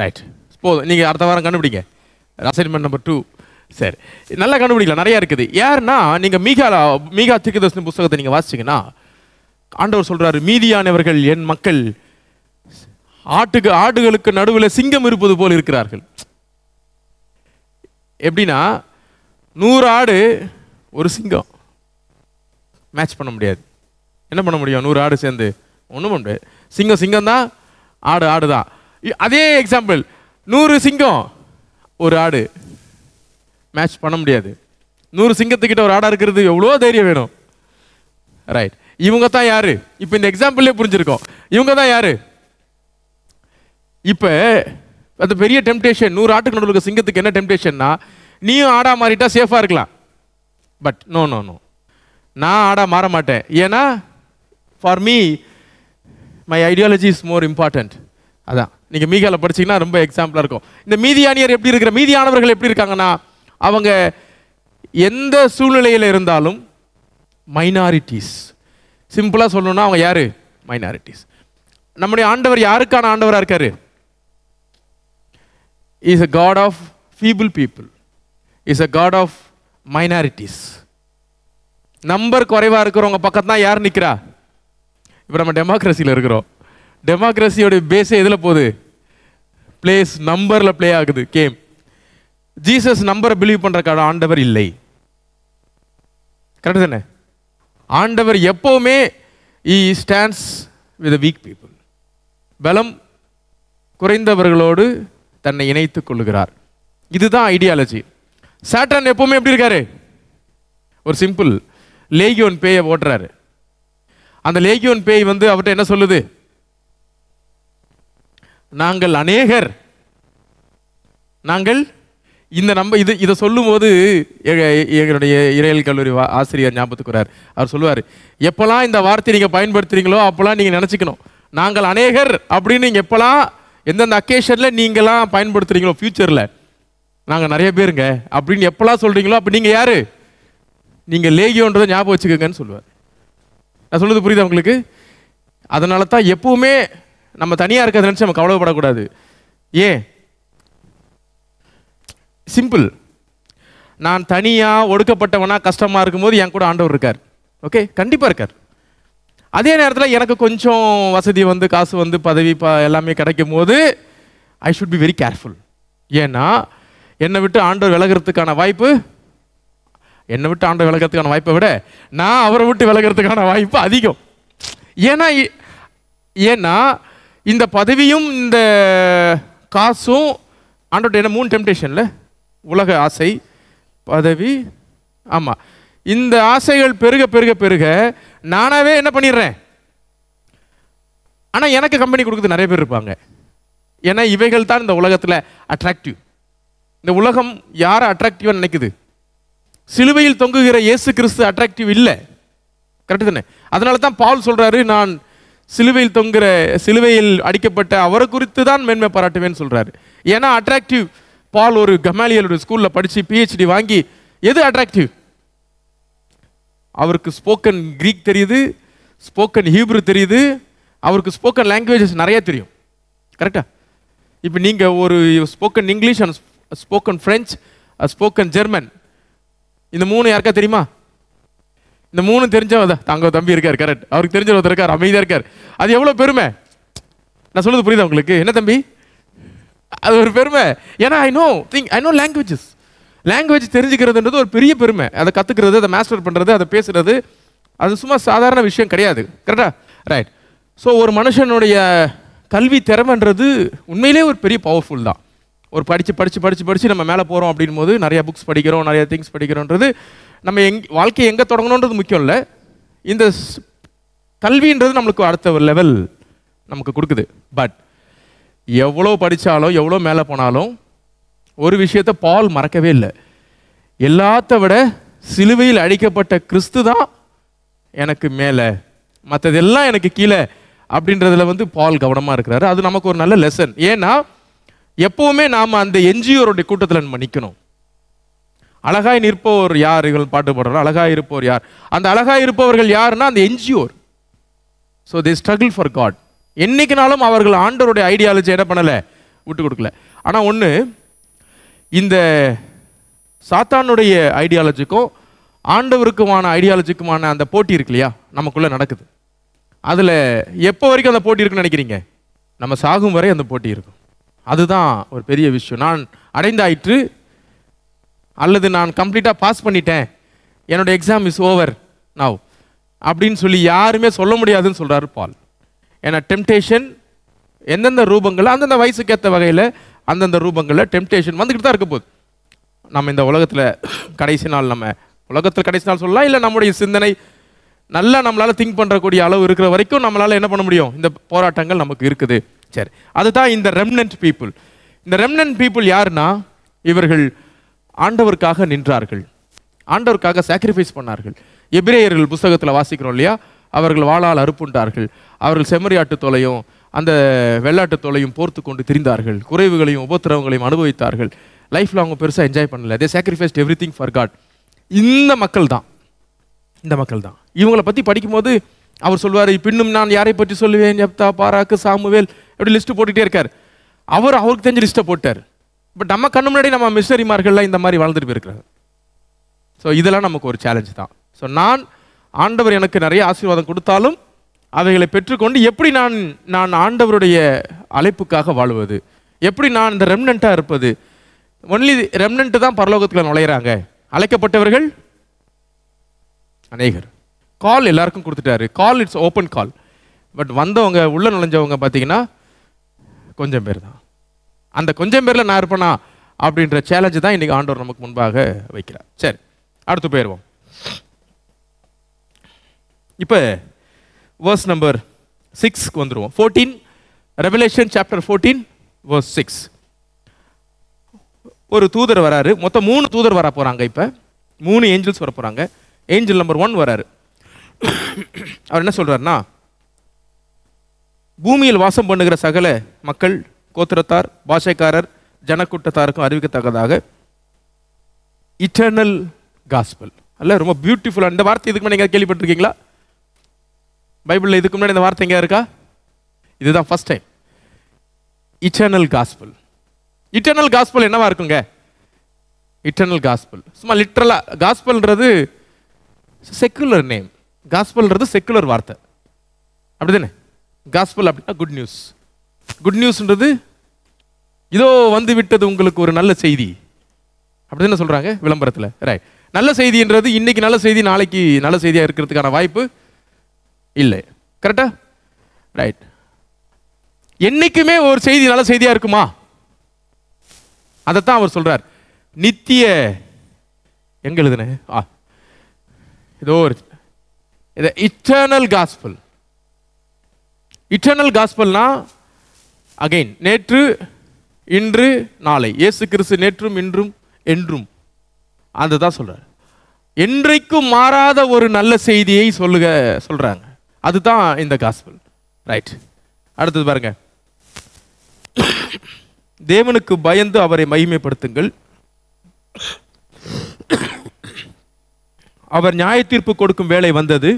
ரைட் போதும் நீங்கள் அடுத்த வாரம் கண்டுபிடிங்க அசைன்மெண்ட் நம்பர் டூ சரி நல்லா கண்டுபிடிக்கலாம் நிறையா இருக்குது யாருன்னா நீங்கள் மீகா மீகா திருக்கதர்சன புஸ்தகத்தை நீங்கள் வாசிச்சிங்கன்னா ஆண்டவர் சொல்கிறாரு மீதியானவர்கள் என் மக்கள் ஆட்டுக்கு ஆடுகளுக்கு நடுவில் சிங்கம் இருப்பது போல் இருக்கிறார்கள் எப்படின்னா நூறு ஆடு ஒரு சிங்கம் மேட்ச் பண்ண முடியாது என்ன பண்ண முடியும் நூறு ஆடு சேர்ந்து ஒன்றும் பண்ண முடியாது சிங்கம் சிங்கம் தான் ஆடு ஆடு தான் அதே எக்ஸாம்பிள் நூறு சிங்கம் ஒரு ஆடு மேட்ச் பண்ண முடியாது நூறு சிங்கத்துக்கிட்ட ஒரு ஆடாக இருக்கிறது எவ்வளோ தைரியம் வேணும் ரைட் இவங்க தான் யார் இப்போ இந்த எக்ஸாம்பிளே புரிஞ்சிருக்கோம் இவங்க தான் யார் இப்போ அந்த பெரிய டெம்டேஷன் நூறு ஆட்டுக்கு நடுவில் இருக்க சிங்கத்துக்கு என்ன டெம்டேஷன்னா நீயும் ஆடா மாறிட்டா சேஃபாக இருக்கலாம் பட் நோ நோ நோ நான் ஆடா மாற மாட்டேன் ஏன்னா for me my ideology is more important அதான் நீங்கள் மீகாவில் படிச்சிங்கன்னா ரொம்ப எக்ஸாம்பிளாக இருக்கும் இந்த மீதியானியர் எப்படி இருக்கிற மீதியானவர்கள் எப்படி இருக்காங்கன்னா அவங்க எந்த சூழ்நிலையில் இருந்தாலும் மைனாரிட்டிஸ் சிம்பிளாக சொல்லணும்னா அவங்க யார் மைனாரிட்டிஸ் நம்முடைய ஆண்டவர் யாருக்கான ஆண்டவராக இருக்கார் is a God of feeble people, is a God of minorities. Number குறைவாக இருக்கிறவங்க பக்கத்து தான் யார் நிற்கிறா இப்போ நம்ம டெமோக்ரஸியில் இருக்கிறோம் டெமோக்ரஸியோடைய பேஸே எதில் போகுது பிளேஸ் நம்பரில் ப்ளே ஆகுது கேம் ஜீசஸ் நம்பரை பிலீவ் பண்ணுற கடை ஆண்டவர் இல்லை கரெக்டு தானே ஆண்டவர் எப்போவுமே he stands with weak people பலம் குறைந்தவர்களோடு தன்னை இணைத்துக் கொள்ளுகிறார் இதுதான் ஐடியாலஜி சேட்டன் எப்பவுமே எப்படி இருக்காரு ஒரு சிம்பிள் லேகியோன் பேயை ஓட்டுறாரு அந்த லேகியோன் பேய் வந்து அவர்கிட்ட என்ன சொல்லுது நாங்கள் அநேகர் நாங்கள் இந்த நம்ம இது இதை சொல்லும்போது எங்களுடைய இறையல் கல்லூரி ஆசிரியர் ஞாபகத்துக்குறார் அவர் சொல்லுவார் எப்போல்லாம் இந்த வார்த்தை நீங்கள் பயன்படுத்துகிறீங்களோ அப்போல்லாம் நீங்கள் நினச்சிக்கணும் நாங்கள் அநேகர் அப்படின்னு நீங்கள் எப்போல்லாம் எந்தெந்த அக்கேஷனில் நீங்களாம் பயன்படுத்துகிறீங்களோ ஃப்யூச்சரில் நாங்கள் நிறைய பேருங்க அப்படின்னு எப்போல்லாம் சொல்கிறீங்களோ அப்போ நீங்கள் யார் நீங்கள் லேகியோன்றதை ஞாபகம் வச்சுக்கோங்கன்னு சொல்லுவார் நான் சொல்லுது புரியுதா உங்களுக்கு அதனால தான் எப்பவுமே நம்ம தனியாக இருக்கிறத நினச்சி நம்ம கவலைப்படக்கூடாது ஏன் சிம்பிள் நான் தனியாக ஒடுக்கப்பட்டவனா கஷ்டமாக இருக்கும்போது என் கூட ஆண்டவர் இருக்கார் ஓகே கண்டிப்பாக இருக்கார் அதே நேரத்தில் எனக்கு கொஞ்சம் வசதி வந்து காசு வந்து பதவி ப எல்லாமே கிடைக்கும் போது I should be very careful ஏன்னா என்னை விட்டு ஆண்டவர் விலகிறதுக்கான வாய்ப்பு என்னை விட்டு ஆண்டவர் விலகிறதுக்கான வாய்ப்பை விட நான் அவரை விட்டு விலகிறதுக்கான வாய்ப்பு அதிகம் ஏன்னா ஏன்னா இந்த பதவியும் இந்த காசும் ஆண்டோட்ட என்ன மூணு டெம்டேஷனில் உலக ஆசை பதவி ஆமாம் இந்த ஆசைகள் பெருக பெருக பெருக நானாவே என்ன பண்ணிடுறேன் ஆனால் எனக்கு கம்பெனி கொடுக்குது நிறைய பேர் இருப்பாங்க ஏன்னா இவைகள் தான் இந்த உலகத்தில் அட்ராக்டிவ் இந்த உலகம் யாரை அட்ராக்டிவாக நினைக்குது சிலுவையில் தொங்குகிற இயேசு கிறிஸ்து அட்ராக்டிவ் இல்லை கரெக்டு தானே அதனால தான் பால் சொல்கிறாரு நான் சிலுவையில் தொங்குகிற சிலுவையில் அடிக்கப்பட்ட அவரை குறித்து தான் மேன்மை பாராட்டுவேன்னு சொல்கிறாரு ஏன்னா அட்ராக்டிவ் பால் ஒரு கமாலியல் ஒரு ஸ்கூலில் படித்து பிஹெச்டி வாங்கி எது அட்ராக்டிவ் அவருக்கு ஸ்போக்கன் க்ரீக் தெரியுது ஸ்போக்கன் ஹீப்ரு தெரியுது அவருக்கு ஸ்போக்கன் லாங்குவேஜஸ் நிறையா தெரியும் கரெக்டாக இப்போ நீங்கள் ஒரு spoken English and spoken French spoken German இந்த மூணு யாருக்கா தெரியுமா இந்த மூணு தெரிஞ்சவ தங்க தம்பி இருக்கார் கரெக்ட் அவருக்கு தெரிஞ்ச ஒருத்தர் இருக்கார் அமைதியாக இருக்கார் அது எவ்வளோ பெருமை நான் சொல்லுது புரியுதா உங்களுக்கு என்ன தம்பி அது ஒரு பெருமை ஏன்னா I know thing I know languages language தெரிஞ்சுக்கிறதுன்றது ஒரு பெரிய பெருமை அதை கற்றுக்கிறது அதை மாஸ்டர் பண்ணுறது அதை பேசுகிறது அது சும்மா சாதாரண விஷயம் கிடையாது கரெக்டா ரைட் ஸோ ஒரு மனுஷனுடைய கல்வி திறமைன்றது உண்மையிலே ஒரு பெரிய பவர்ஃபுல் தான் ஒரு படித்து படித்து படித்து படித்து நம்ம மேலே போகிறோம் அப்படின் போது நிறையா புக்ஸ் படிக்கிறோம் நிறையா திங்ஸ் படிக்கிறோன்றது நம்ம எங் வாழ்க்கையை எங்கே தொடங்கணுன்றது முக்கியம் இல்லை இந்த கல்வின்றது நம்மளுக்கு அடுத்த ஒரு லெவல் நமக்கு கொடுக்குது பட் எவ்வளோ படித்தாலும் எவ்வளோ மேலே போனாலும் ஒரு விஷயத்தை பால் மறக்கவே இல்லை எல்லாத்த விட சிலுவையில் அழிக்கப்பட்ட கிறிஸ்து தான் எனக்கு மேலே மற்றதெல்லாம் எனக்கு கீழே அப்படின்றதுல வந்து பால் கவனமாக இருக்கிறாரு அது நமக்கு ஒரு நல்ல லெசன் ஏன்னா எப்போவுமே நாம் அந்த என்ஜிஓருடைய கூட்டத்தில் நம்ம நிற்கணும் அழகாய் நிற்பவர் யார் இவர்கள் பாட்டு பாடுறாங்க அழகாய் இருப்போர் யார் அந்த அழகாய் இருப்பவர்கள் யாருன்னா அந்த என்ஜிஓர் so they struggle for God என்னைக்குனாலும் அவர்கள் ஆண்டவருடைய ஐடியாலஜி என்ன பண்ணலை விட்டு கொடுக்கல ஆனால் ஒன்று இந்த சாத்தானுடைய ஐடியாலஜிக்கும் ஆண்டவருக்குமான ஐடியாலஜிக்குமான அந்த போட்டி இருக்கு இல்லையா நமக்குள்ளே நடக்குது அதில் எப்போ வரைக்கும் அந்த போட்டி இருக்குன்னு நினைக்கிறீங்க நம்ம சாகும் வரை அந்த போட்டி இருக்கும் அதுதான் ஒரு பெரிய விஷயம் நான் அடைந்தாயிற்று அல்லது நான் கம்ப்ளீட்டாக பாஸ் பண்ணிட்டேன் என்னோடய எக்ஸாம் இஸ் ஓவர் நவ் அப்படின்னு சொல்லி யாருமே சொல்ல முடியாதுன்னு சொல்கிறாரு பால் ஏன்னா டெம்டேஷன் எந்தெந்த ரூபங்கள் அந்தந்த வயசுக்கேற்ற வகையில் அந்தந்த ரூபங்களில் டெம்டேஷன் வந்துக்கிட்டு தான் இருக்க போகுது நம்ம இந்த உலகத்தில் கடைசி நாள் நம்ம உலகத்தில் கடைசி நாள் சொல்லலாம் இல்லை நம்முடைய சிந்தனை நல்லா நம்மளால் திங்க் பண்ணுறக்கூடிய அளவு இருக்கிற வரைக்கும் நம்மளால் என்ன பண்ண முடியும் இந்த போராட்டங்கள் நமக்கு இருக்குது சரி அதுதான் இந்த ரெம்னன்ட் பீப்புள் இந்த ரெம்னன்ட் பீப்புள் யாருன்னா இவர்கள் ஆண்டவருக்காக நின்றார்கள் ஆண்டவருக்காக சாக்ரிஃபைஸ் பண்ணார்கள் எபிரேயர்கள் புஸ்தகத்தில் வாசிக்கிறோம் இல்லையா அவர்கள் வாழால் அறுப்புண்டார்கள் அவர்கள் செம்மறியாட்டு தொலையும் அந்த வெள்ளாட்டு தொலையும் போர்த்து கொண்டு திரிந்தார்கள் குறைவுகளையும் உபத்திரவங்களையும் அனுபவித்தார்கள் லைஃப்பில் அவங்க பெருசாக என்ஜாய் பண்ணலை they sacrificed everything for God இந்த மக்கள் தான் இந்த மக்கள் தான் இவங்களை பற்றி படிக்கும்போது அவர் சொல்வார் பின்னும் நான் யாரை பற்றி சொல்லுவேன் ஜப்தா பாராக்கு சாமுவேல் அப்படி லிஸ்ட்டு போட்டுகிட்டே இருக்கார் அவர் அவருக்கு தெரிஞ்ச லிஸ்ட்டை போட்டார் பட் நம்ம கண்ணு முன்னாடி நம்ம மிஷனரிமார்கள்லாம் இந்த மாதிரி வளர்ந்துட்டு போயிருக்கிறாங்க ஸோ இதெல்லாம் நமக்கு ஒரு சேலஞ்சு தான் ஸோ நான் ஆண்டவர் எனக்கு நிறைய ஆசீர்வாதம் கொடுத்தாலும் அவைகளை பெற்றுக்கொண்டு எப்படி நான் நான் ஆண்டவருடைய அழைப்புக்காக வாழ்வது எப்படி நான் இந்த ரெம்னண்ட்டாக இருப்பது ஒன்லி ரெம்னண்ட்டு தான் பரலோகத்தில் நுழையிறாங்க அழைக்கப்பட்டவர்கள் அநேகர் கால் எல்லாருக்கும் கொடுத்துட்டாரு call it's open call but வந்தவங்க உள்ளே நுழைஞ்சவங்க பார்த்தீங்கன்னா கொஞ்சம் பேர் தான் அந்த கொஞ்சம் பேரில் நான் இருப்பேனா அப்படின்ற சேலஞ்சு தான் இன்றைக்கி ஆண்டவர் நமக்கு முன்பாக வைக்கிறார் சரி அடுத்து போயிடுவோம் இப்போ வர்ஸ் நம்பர் சிக்ஸ்க்கு வந்துடுவோம் fourteen revelation chapter fourteen verse six ஒரு தூதர் வராரு மொத்தம் மூணு தூதர் வர போகிறாங்க இப்போ மூணு ஏஞ்சல்ஸ் வர போகிறாங்க ஏஞ்சல் நம்பர் ஒன் வராரு அவர் என்ன சொல்கிறாருன்னா பூமியில் வாசம் பண்ணுகிற சகல மக்கள் கோத்திரத்தார் பாஷைக்காரர் ஜனக்கூட்டத்தாருக்கும் அறிவிக்கத்தக்கதாக இட்டர்னல் காஸ்பல் அல்ல ரொம்ப பியூட்டிஃபுல் இந்த வார்த்தை இதுக்கு நீங்கள் கேள்விப்பட்டிருக்கீங்களா பைபிளில் இதுக்கு முன்னாடி இந்த வார்த்தை எங்கேயா இருக்கா இதுதான் first time eternal gospel eternal gospel என்னவா இருக்குங்க இட்டர்னல் காஸ்பிள் சும்மா லிட்ரலாக காஸ்பிள்ன்றது செக்குலர் நேம் காஸ்பிள்ன்றது செக்குலர் வார்த்தை அப்படிதானே காஸ்பிள் அப்படின்னா குட் நியூஸ் குட் நியூஸ்ன்றது இதோ வந்து விட்டது உங்களுக்கு ஒரு நல்ல செய்தி அப்படிதானே சொல்கிறாங்க விளம்பரத்தில் ரைட் நல்ல செய்தின்றது இன்னைக்கு நல்ல செய்தி நாளைக்கு நல்ல செய்தியாக இருக்கிறதுக்கான வாய்ப்பு இல்லை கரெக்டா ரைட் என்றைக்குமே ஒரு செய்தி நல்ல செய்தியாக இருக்குமா அதைத்தான் அவர் சொல்கிறார் நித்திய எங்க ஆ ஏதோ ஒரு இதை இட்டர்னல் காஸ்பல் இட்டர்னல் காஸ்பல்னா அகைன் நேற்று இன்று நாளை இயேசு கிறிஸ்து நேற்றும் இன்றும் என்றும் அதை தான் சொல்கிறார் என்றைக்கும் மாறாத ஒரு நல்ல செய்தியை சொல்லுக சொல்கிறாங்க அதுதான் இந்த காஸ்பிள் ரைட் அடுத்தது பாருங்க தேவனுக்கு பயந்து அவரை மகிமைப்படுத்துங்கள் அவர் நியாய தீர்ப்பு கொடுக்கும் வேலை வந்தது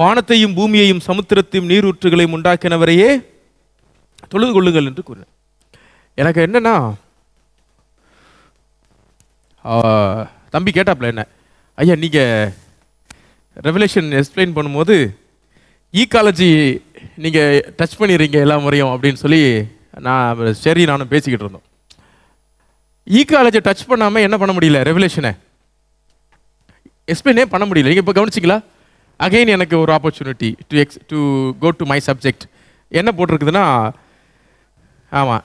வானத்தையும் பூமியையும் சமுத்திரத்தையும் நீரூற்றுகளையும் உண்டாக்கினவரையே தொழுது கொள்ளுங்கள் என்று கூறினார் எனக்கு என்னன்னா தம்பி கேட்டாப்ல என்ன ஐயா நீங்கள் ரெவலேஷன் எக்ஸ்பிளைன் பண்ணும்போது ஈகாலஜி நீங்கள் டச் பண்ணிடுறீங்க எல்லா முறையும் அப்படின்னு சொல்லி நான் சரி நானும் பேசிக்கிட்டு இருந்தோம் ஈக்காலஜை டச் பண்ணாமல் என்ன பண்ண முடியல ரெவலேஷனை எக்ஸ்பிளைனே பண்ண முடியல நீங்கள் இப்போ கவனிச்சிங்களா அகெயின் எனக்கு ஒரு opportunity to ex to go to my subject என்ன போட்டிருக்குதுன்னா ஆமாம்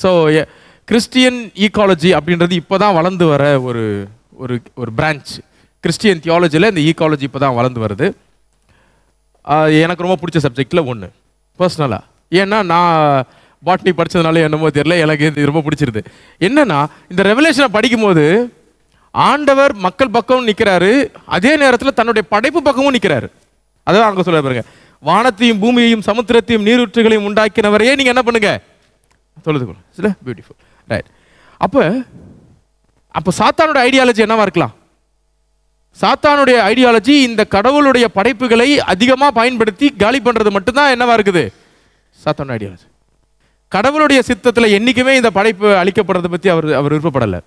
ஸோ கிறிஸ்டியன் ஈகாலஜி அப்படின்றது இப்போ தான் வளர்ந்து வர ஒரு ஒரு ஒரு பிரான்ச் கிறிஸ்டியன் தியாலஜியில் இந்த ஈக்காலஜி இப்போ தான் வளர்ந்து வருது எனக்கு ரொம்ப பிடிச்ச சப்ஜெக்டில் ஒன்று பர்சனலாக ஏன்னா நான் பாட்னி படித்ததுனால என்னமோ தெரியல எனக்கு இது ரொம்ப பிடிச்சிருது என்னென்னா இந்த ரெவலேஷனை படிக்கும்போது ஆண்டவர் மக்கள் பக்கமும் நிற்கிறாரு அதே நேரத்தில் தன்னுடைய படைப்பு பக்கமும் நிற்கிறாரு அதான் அங்கே சொல்ல பாருங்க வானத்தையும் பூமியையும் சமுத்திரத்தையும் நீரூற்றுகளையும் உண்டாக்கினவரையே நீங்கள் என்ன பண்ணுங்க சொல்லுது இல்லை பியூட்டிஃபுல் ரைட் அப்போ அப்போ சாத்தானோட ஐடியாலஜி என்னவா இருக்கலாம் சாத்தானுடைய ஐடியாலஜி இந்த கடவுளுடைய படைப்புகளை அதிகமாக பயன்படுத்தி காலி பண்ணுறது மட்டும்தான் என்னவாக இருக்குது சாத்தான ஐடியாலஜி கடவுளுடைய சித்தத்தில் என்றைக்குமே இந்த படைப்பு அழிக்கப்படுறதை பற்றி அவர் அவர் விருப்பப்படலை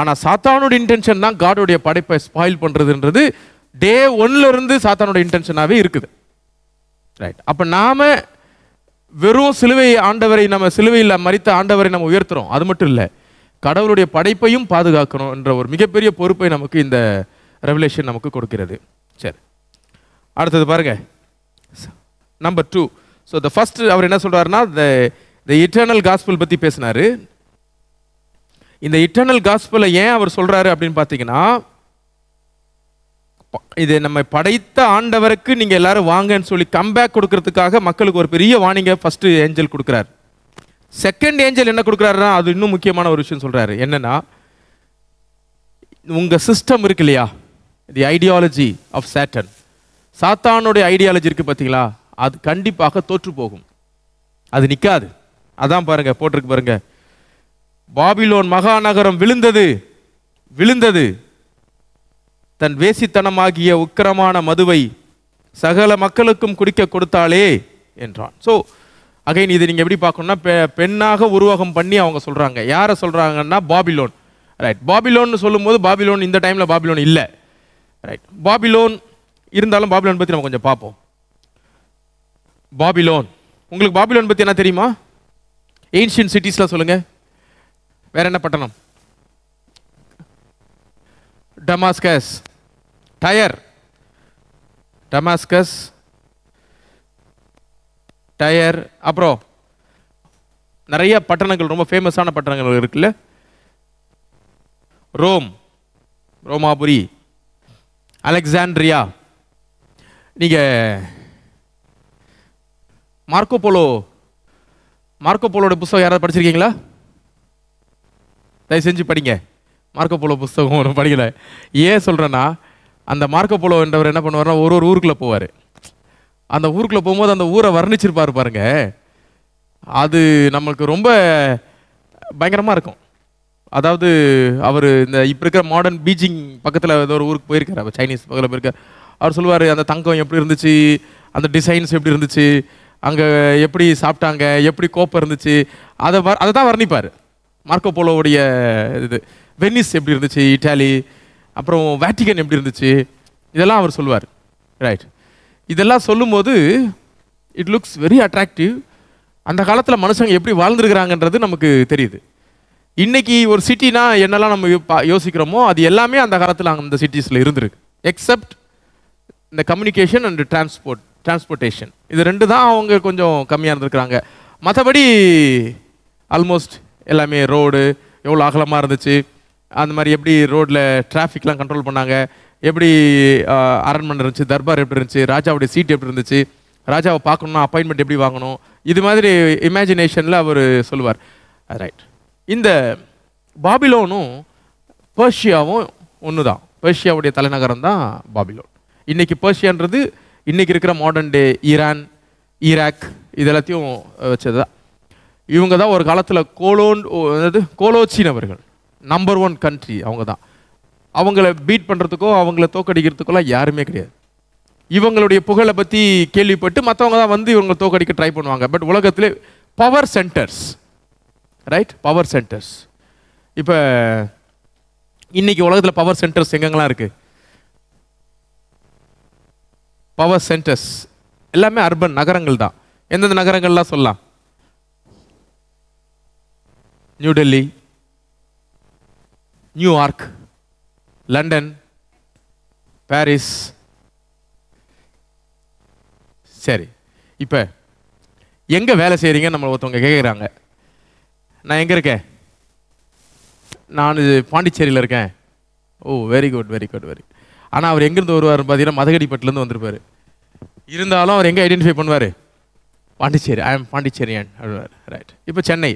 ஆனால் சாத்தானுடைய இன்டென்ஷன் தான் காடோடைய படைப்பை ஸ்பாயில் பண்ணுறதுன்றது டே ஒன்லேருந்து சாத்தானோட இன்டென்ஷனாகவே இருக்குது ரைட் அப்போ நாம் வெறும் சிலுவை ஆண்டவரை நம்ம சிலுவையில் மறித்த ஆண்டவரை நம்ம உயர்த்துறோம் அது மட்டும் இல்லை கடவுளுடைய படைப்பையும் பாதுகாக்கணும் என்ற ஒரு மிகப்பெரிய பொறுப்பை நமக்கு இந்த ரெவலேஷன் நமக்கு கொடுக்கிறது சரி அடுத்தது பாருங்க number two so the first அவர் என்ன சொல்கிறாருன்னா த த இட்டர்னல் காஸ்பிள் பற்றி பேசினார் இந்த இட்டர்னல் காஸ்பிளை ஏன் அவர் சொல்கிறாரு அப்படின்னு பார்த்தீங்கன்னா இது நம்ம படைத்த ஆண்டவருக்கு நீங்கள் எல்லாரும் வாங்கன்னு சொல்லி கம்பேக் கொடுக்கறதுக்காக மக்களுக்கு ஒரு பெரிய வாணிங்க ஃபஸ்ட்டு ஏஞ்சல் கொடுக்குறாரு செகண்ட் ஏஞ்சல் என்ன கொடுக்குறாருன்னா அது இன்னும் முக்கியமான ஒரு விஷயம் சொல்கிறாரு என்னென்னா உங்கள் சிஸ்டம் இருக்கு இல்லையா தி ஐடியாலஜி ஆஃப் சேட்டன் சாத்தானுடைய ஐடியாலஜி இருக்குது பார்த்தீங்களா அது கண்டிப்பாக தோற்று போகும் அது நிற்காது அதான் பாருங்க போட்டிருக்கு பாருங்க பாபிலோன் மகாநகரம் விழுந்தது விழுந்தது தன் வேசித்தனமாகிய உக்கிரமான மதுவை சகல மக்களுக்கும் குடிக்க கொடுத்தாளே என்றான் ஸோ அகைன் இது நீங்கள் எப்படி பார்க்கணும்னா பெ பெண்ணாக உருவகம் பண்ணி அவங்க சொல்கிறாங்க யாரை சொல்கிறாங்கன்னா பாபிலோன் ரைட் பாபிலோன்னு சொல்லும்போது பாபிலோன் இந்த டைமில் பாபிலோன் இல்லை ரைட் பாபிலோன் இருந்தாலும் பாபிலோன் பற்றி நம்ம கொஞ்சம் பார்ப்போம் பாபிலோன் உங்களுக்கு பாபிலோன் பற்றி என்ன தெரியுமா ஏன்ஷியன் சிட்டிஸில் சொல்லுங்கள் வேற என்ன பட்டணம் டமாஸ்கஸ் டயர் டமாஸ்கஸ் டயர் அப்புறம் நிறைய பட்டணங்கள் ரொம்ப ஃபேமஸான பட்டணங்கள் இருக்குல்ல ரோம் ரோமாபுரி அலெக்சாண்ட்ரியா நீங்கள் மார்க்கோ போலோட புஸ்தகம் யாராவது படிச்சிருக்கீங்களா தயவு செஞ்சு படிங்க மார்க்கோ போலோ புஸ்தகம் ஒன்று படிக்கல ஏன் சொல்கிறேன்னா அந்த போலோ என்றவர் என்ன பண்ணுவார்னா ஒரு ஒரு ஊருக்குள்ளே போவார் அந்த ஊருக்குள்ளே போகும்போது அந்த ஊரை வர்ணிச்சிருப்பார் பாருங்க அது நம்மளுக்கு ரொம்ப பயங்கரமாக இருக்கும் அதாவது அவர் இந்த இப்போ இருக்கிற மாடர்ன் பீஜிங் பக்கத்தில் ஏதோ ஒரு ஊருக்கு போயிருக்கார் அவர் சைனீஸ் பக்கத்தில் போயிருக்கார் அவர் சொல்லுவார் அந்த தங்கம் எப்படி இருந்துச்சு அந்த டிசைன்ஸ் எப்படி இருந்துச்சு அங்கே எப்படி சாப்பிட்டாங்க எப்படி கோப்பம் இருந்துச்சு அதை வ அதை தான் வர்ணிப்பார் மார்க்கோ போலோவுடைய இது வெனிஸ் எப்படி இருந்துச்சு இட்டாலி அப்புறம் வேட்டிகன் எப்படி இருந்துச்சு இதெல்லாம் அவர் சொல்லுவார் ரைட் இதெல்லாம் சொல்லும்போது இட் லுக்ஸ் வெரி அட்ராக்டிவ் அந்த காலத்தில் மனுஷங்க எப்படி வாழ்ந்துருக்கிறாங்கன்றது நமக்கு தெரியுது இன்றைக்கி ஒரு சிட்டினா என்னெல்லாம் நம்ம யோசிக்கிறோமோ அது எல்லாமே அந்த காலத்தில் அந்த சிட்டிஸில் இருந்திருக்கு எக்ஸப்ட் இந்த கம்யூனிகேஷன் அண்ட் டிரான்ஸ்போர்ட் டிரான்ஸ்போர்ட்டேஷன் இது ரெண்டு தான் அவங்க கொஞ்சம் கம்மியாக இருந்திருக்கிறாங்க மற்றபடி ஆல்மோஸ்ட் எல்லாமே ரோடு எவ்வளோ அகலமாக இருந்துச்சு அந்த மாதிரி எப்படி ரோட்டில் டிராஃபிக்லாம் கண்ட்ரோல் பண்ணாங்க எப்படி அரண்மனை இருந்துச்சு தர்பார் எப்படி இருந்துச்சு ராஜாவுடைய சீட் எப்படி இருந்துச்சு ராஜாவை பார்க்கணுன்னா அப்பாயின்மெண்ட் எப்படி வாங்கணும் இது மாதிரி இமேஜினேஷனில் அவர் சொல்லுவார் ரைட் இந்த பாபிலோனும் பர்ஷியாவும் ஒன்று தான் பர்ஷியாவுடைய தலைநகரம் தான் பாபிலோன் இன்றைக்கி பர்ஷியான்றது இன்றைக்கி இருக்கிற மாடர்ன் டே ஈரான் ஈராக் இது எல்லாத்தையும் வச்சது தான் இவங்க தான் ஒரு காலத்தில் கோலோன் அதாவது கோலோச்சினவர்கள் நம்பர் ஒன் கண்ட்ரி அவங்க தான் அவங்கள பீட் பண்ணுறதுக்கோ அவங்கள தோக்கடிக்கிறதுக்கோலாம் யாருமே கிடையாது இவங்களுடைய புகழை பற்றி கேள்விப்பட்டு மற்றவங்க தான் வந்து இவங்களை தோக்கடிக்க ட்ரை பண்ணுவாங்க பட் உலகத்திலே power centres right power centres இப்போ இன்னைக்கு உலகத்தில் பவர் சென்டர்ஸ் எங்கெங்கெல்லாம் இருக்கு பவர் சென்டர்ஸ் எல்லாமே அர்பன் நகரங்கள் தான் எந்தெந்த நகரங்கள்லாம் சொல்லலாம் new Delhi New York London Paris சரி இப்போ எங்கே வேலை செய்கிறீங்கன்னு நம்ம ஒருத்தவங்க கேட்குறாங்க நான் எங்கே இருக்கேன் நான் இது பாண்டிச்சேரியில் இருக்கேன் oh very good very good very ஆனால் அவர் எங்கேருந்து வருவார் பார்த்தீங்கன்னா மதகடிப்பட்டிலேருந்து வந்திருப்பார் இருந்தாலும் அவர் எங்கே ஐடென்டிஃபை பண்ணுவார் பாண்டிச்சேரி ஐ எம் பாண்டிச்சேரியன் அப்படிவார் ரைட் இப்போ சென்னை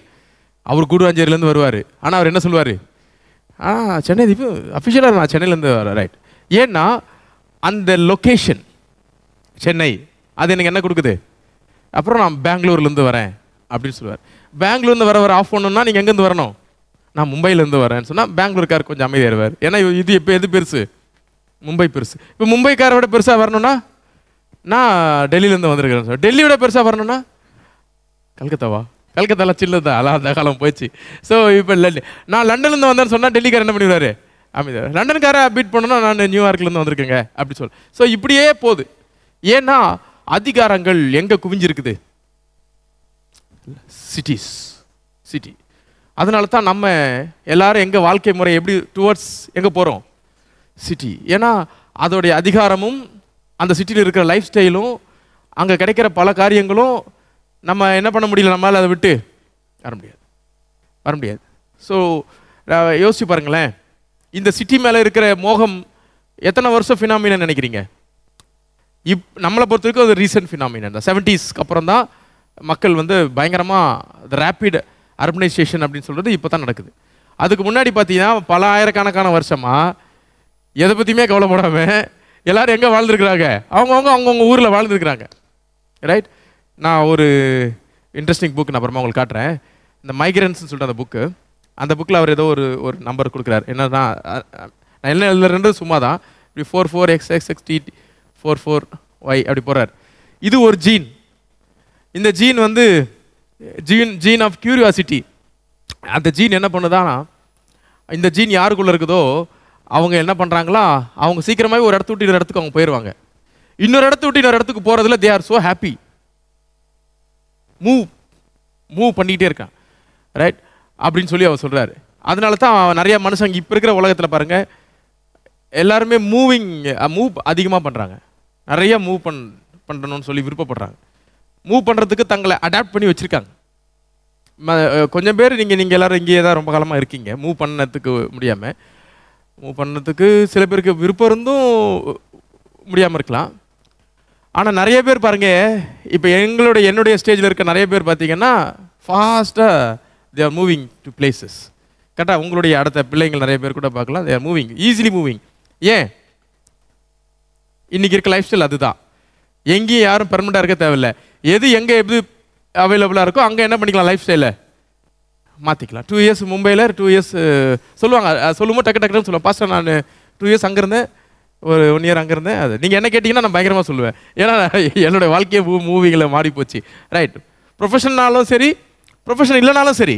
அவர் கூடுவாஞ்சேரியிலேருந்து வருவார் ஆனால் அவர் என்ன சொல்லுவார் ஆ சென்னை இப்போ அஃபிஷியலாக நான் சென்னையிலேருந்து வரேன் ரைட் ஏன்னா அந்த லொக்கேஷன் சென்னை அது எனக்கு என்ன கொடுக்குது அப்புறம் நான் பெங்களூர்லேருந்து வரேன் அப்படின்னு சொல்லுவார் பெங்களூர்ந்து வரவர் ஆஃப் பண்ணணும்னா நீங்கள் எங்கேருந்து வரணும் நான் மும்பையிலேருந்து வரேன்னு சொன்னால் பெங்களூருக்கார் கொஞ்சம் அமைதியாகிடுவார் ஏன்னா இது இப்போ எது பெருசு மும்பை பெருசு இப்போ மும்பைக்காரை விட பெருசாக வரணும்னா நான் டெல்லியிலேருந்து வந்திருக்கிறேன் சார் டெல்லியோட பெருசாக வரணும்னா கல்கத்தாவா கல்கத்தாலாம் சில்லது தான் அதான் அந்த காலம் போச்சு ஸோ இப்போ லண்டன் நான் லண்டன்லேருந்து வந்தேன்னு சொன்னால் டெல்லிக்கார் என்ன பண்ணிடுவார் அமைதியார் லண்டன்காரை பீட் பண்ணோன்னா நான் நியூயார்க்லேருந்து வந்திருக்கேங்க அப்படி சொல் ஸோ இப்படியே போகுது ஏன்னா அதிகாரங்கள் எங்கே குவிஞ்சிருக்குது சிட்டிஸ் சிட்டி அதனால தான் நம்ம எல்லாரும் எங்கள் வாழ்க்கை முறை எப்படி டுவர்ட்ஸ் எங்கே போகிறோம் சிட்டி ஏன்னா அதோடைய அதிகாரமும் அந்த சிட்டியில் இருக்கிற லைஃப் ஸ்டைலும் அங்கே கிடைக்கிற பல காரியங்களும் நம்ம என்ன பண்ண முடியல நம்மளால் அதை விட்டு வர முடியாது வர முடியாது ஸோ யோசிச்சு பாருங்களேன் இந்த சிட்டி மேலே இருக்கிற மோகம் எத்தனை வருஷம் ஃபினாமினா நினைக்கிறீங்க இப் நம்மளை பொறுத்த வரைக்கும் அது ரீசன்ட் ஃபினாமினா தான் செவன்ட்டீஸ்க்கு அப்புறம் தான் மக்கள் வந்து பயங்கரமாக ரேப்பிட் அர்பனைசேஷன் அப்படின்னு சொல்கிறது இப்போ தான் நடக்குது அதுக்கு முன்னாடி பார்த்தீங்கன்னா பல ஆயிரக்கணக்கான வருஷமாக எதை பற்றியுமே கவலைப்படாமல் எல்லோரும் எங்கே வாழ்ந்துருக்குறாங்க அவங்கவுங்க அவங்கவுங்க ஊரில் வாழ்ந்துருக்குறாங்க ரைட் நான் ஒரு இன்ட்ரெஸ்டிங் புக் நான் அப்புறமா உங்களுக்கு காட்டுறேன் இந்த மைக்ரன்ஸ்னு சொல்லிட்டு அந்த புக்கு அந்த புக்கில் அவர் ஏதோ ஒரு ஒரு நம்பர் கொடுக்குறாரு என்ன நான் என்ன எழுதுறேன்றது சும்மா தான் இப்படி four four X X X D four four Y அப்படி போடுறார் இது ஒரு ஜீன் இந்த ஜீன் வந்து ஜீன் ஜீன் ஆஃப் கியூரியாசிட்டி அந்த ஜீன் என்ன பண்ணுதானா இந்த ஜீன் யாருக்குள்ளே இருக்குதோ அவங்க என்ன பண்ணுறாங்களா அவங்க சீக்கிரமாகவே ஒரு இடத்து விட்டு இன்னொரு இடத்துக்கு அவங்க போயிடுவாங்க இன்னொரு இடத்து விட்டு இன்னொரு இடத்துக்கு போகிறதுல they are so happy move move பண்ணிக்கிட்டே இருக்கான் ரைட் அப்படின்னு சொல்லி அவர் சொல்கிறாரு அதனால தான் நிறைய மனுஷங்க இப்போ இருக்கிற உலகத்தில் பாருங்கள் எல்லாருமே மூவிங் மூவ் அதிகமாக பண்ணுறாங்க நிறைய மூவ் பண் பண்ணணும்னு சொல்லி விருப்பப்படுறாங்க மூவ் பண்ணுறதுக்கு தங்களை அடாப்ட் பண்ணி வச்சுருக்காங்க கொஞ்சம் பேர் நீங்கள் நீங்கள் எல்லோரும் இங்கேயே தான் ரொம்ப காலமாக இருக்கீங்க மூவ் பண்ணதுக்கு முடியாமல் மூவ் பண்ணுறதுக்கு சில பேருக்கு விருப்பம் இருந்தும் முடியாமல் இருக்கலாம் ஆனால் நிறைய பேர் பாருங்கள் இப்போ எங்களுடைய என்னுடைய ஸ்டேஜில் இருக்க நிறைய பேர் பார்த்தீங்கன்னா ஃபாஸ்ட்டாக they are moving to places கரெக்டாக உங்களுடைய அடுத்த பிள்ளைங்கள் நிறைய பேர் கூட பார்க்கலாம் they are moving easily moving ஏன் இன்றைக்கி இருக்க லைஃப் ஸ்டைல் அதுதான் எங்கேயும் யாரும் பெர்மெண்ட்டாக இருக்க தேவையில்லை எது எங்கே எது அவைலபிளாக இருக்கோ அங்கே என்ன பண்ணிக்கலாம் லைஃப் ஸ்டைலை மாற்றிக்கலாம் டூ இயர்ஸ் மும்பையில் டூ இயர்ஸ் சொல்லுவாங்க சொல்லும்போது டக்கு டக்குன்னு சொல்லுவேன் பாஸ்டர் நான் டூ இயர்ஸ் அங்கேருந்தேன் ஒரு ஒன் இயர் அங்கேருந்தேன் அது நீங்கள் என்ன கேட்டிங்கன்னா நான் பயங்கரமாக சொல்லுவேன் ஏன்னா என்னோடய வாழ்க்கையை மூ மூவிகளை மாறி போச்சு ரைட் ப்ரொஃபஷன்னாலும் சரி ப்ரொஃபஷன் இல்லைனாலும் சரி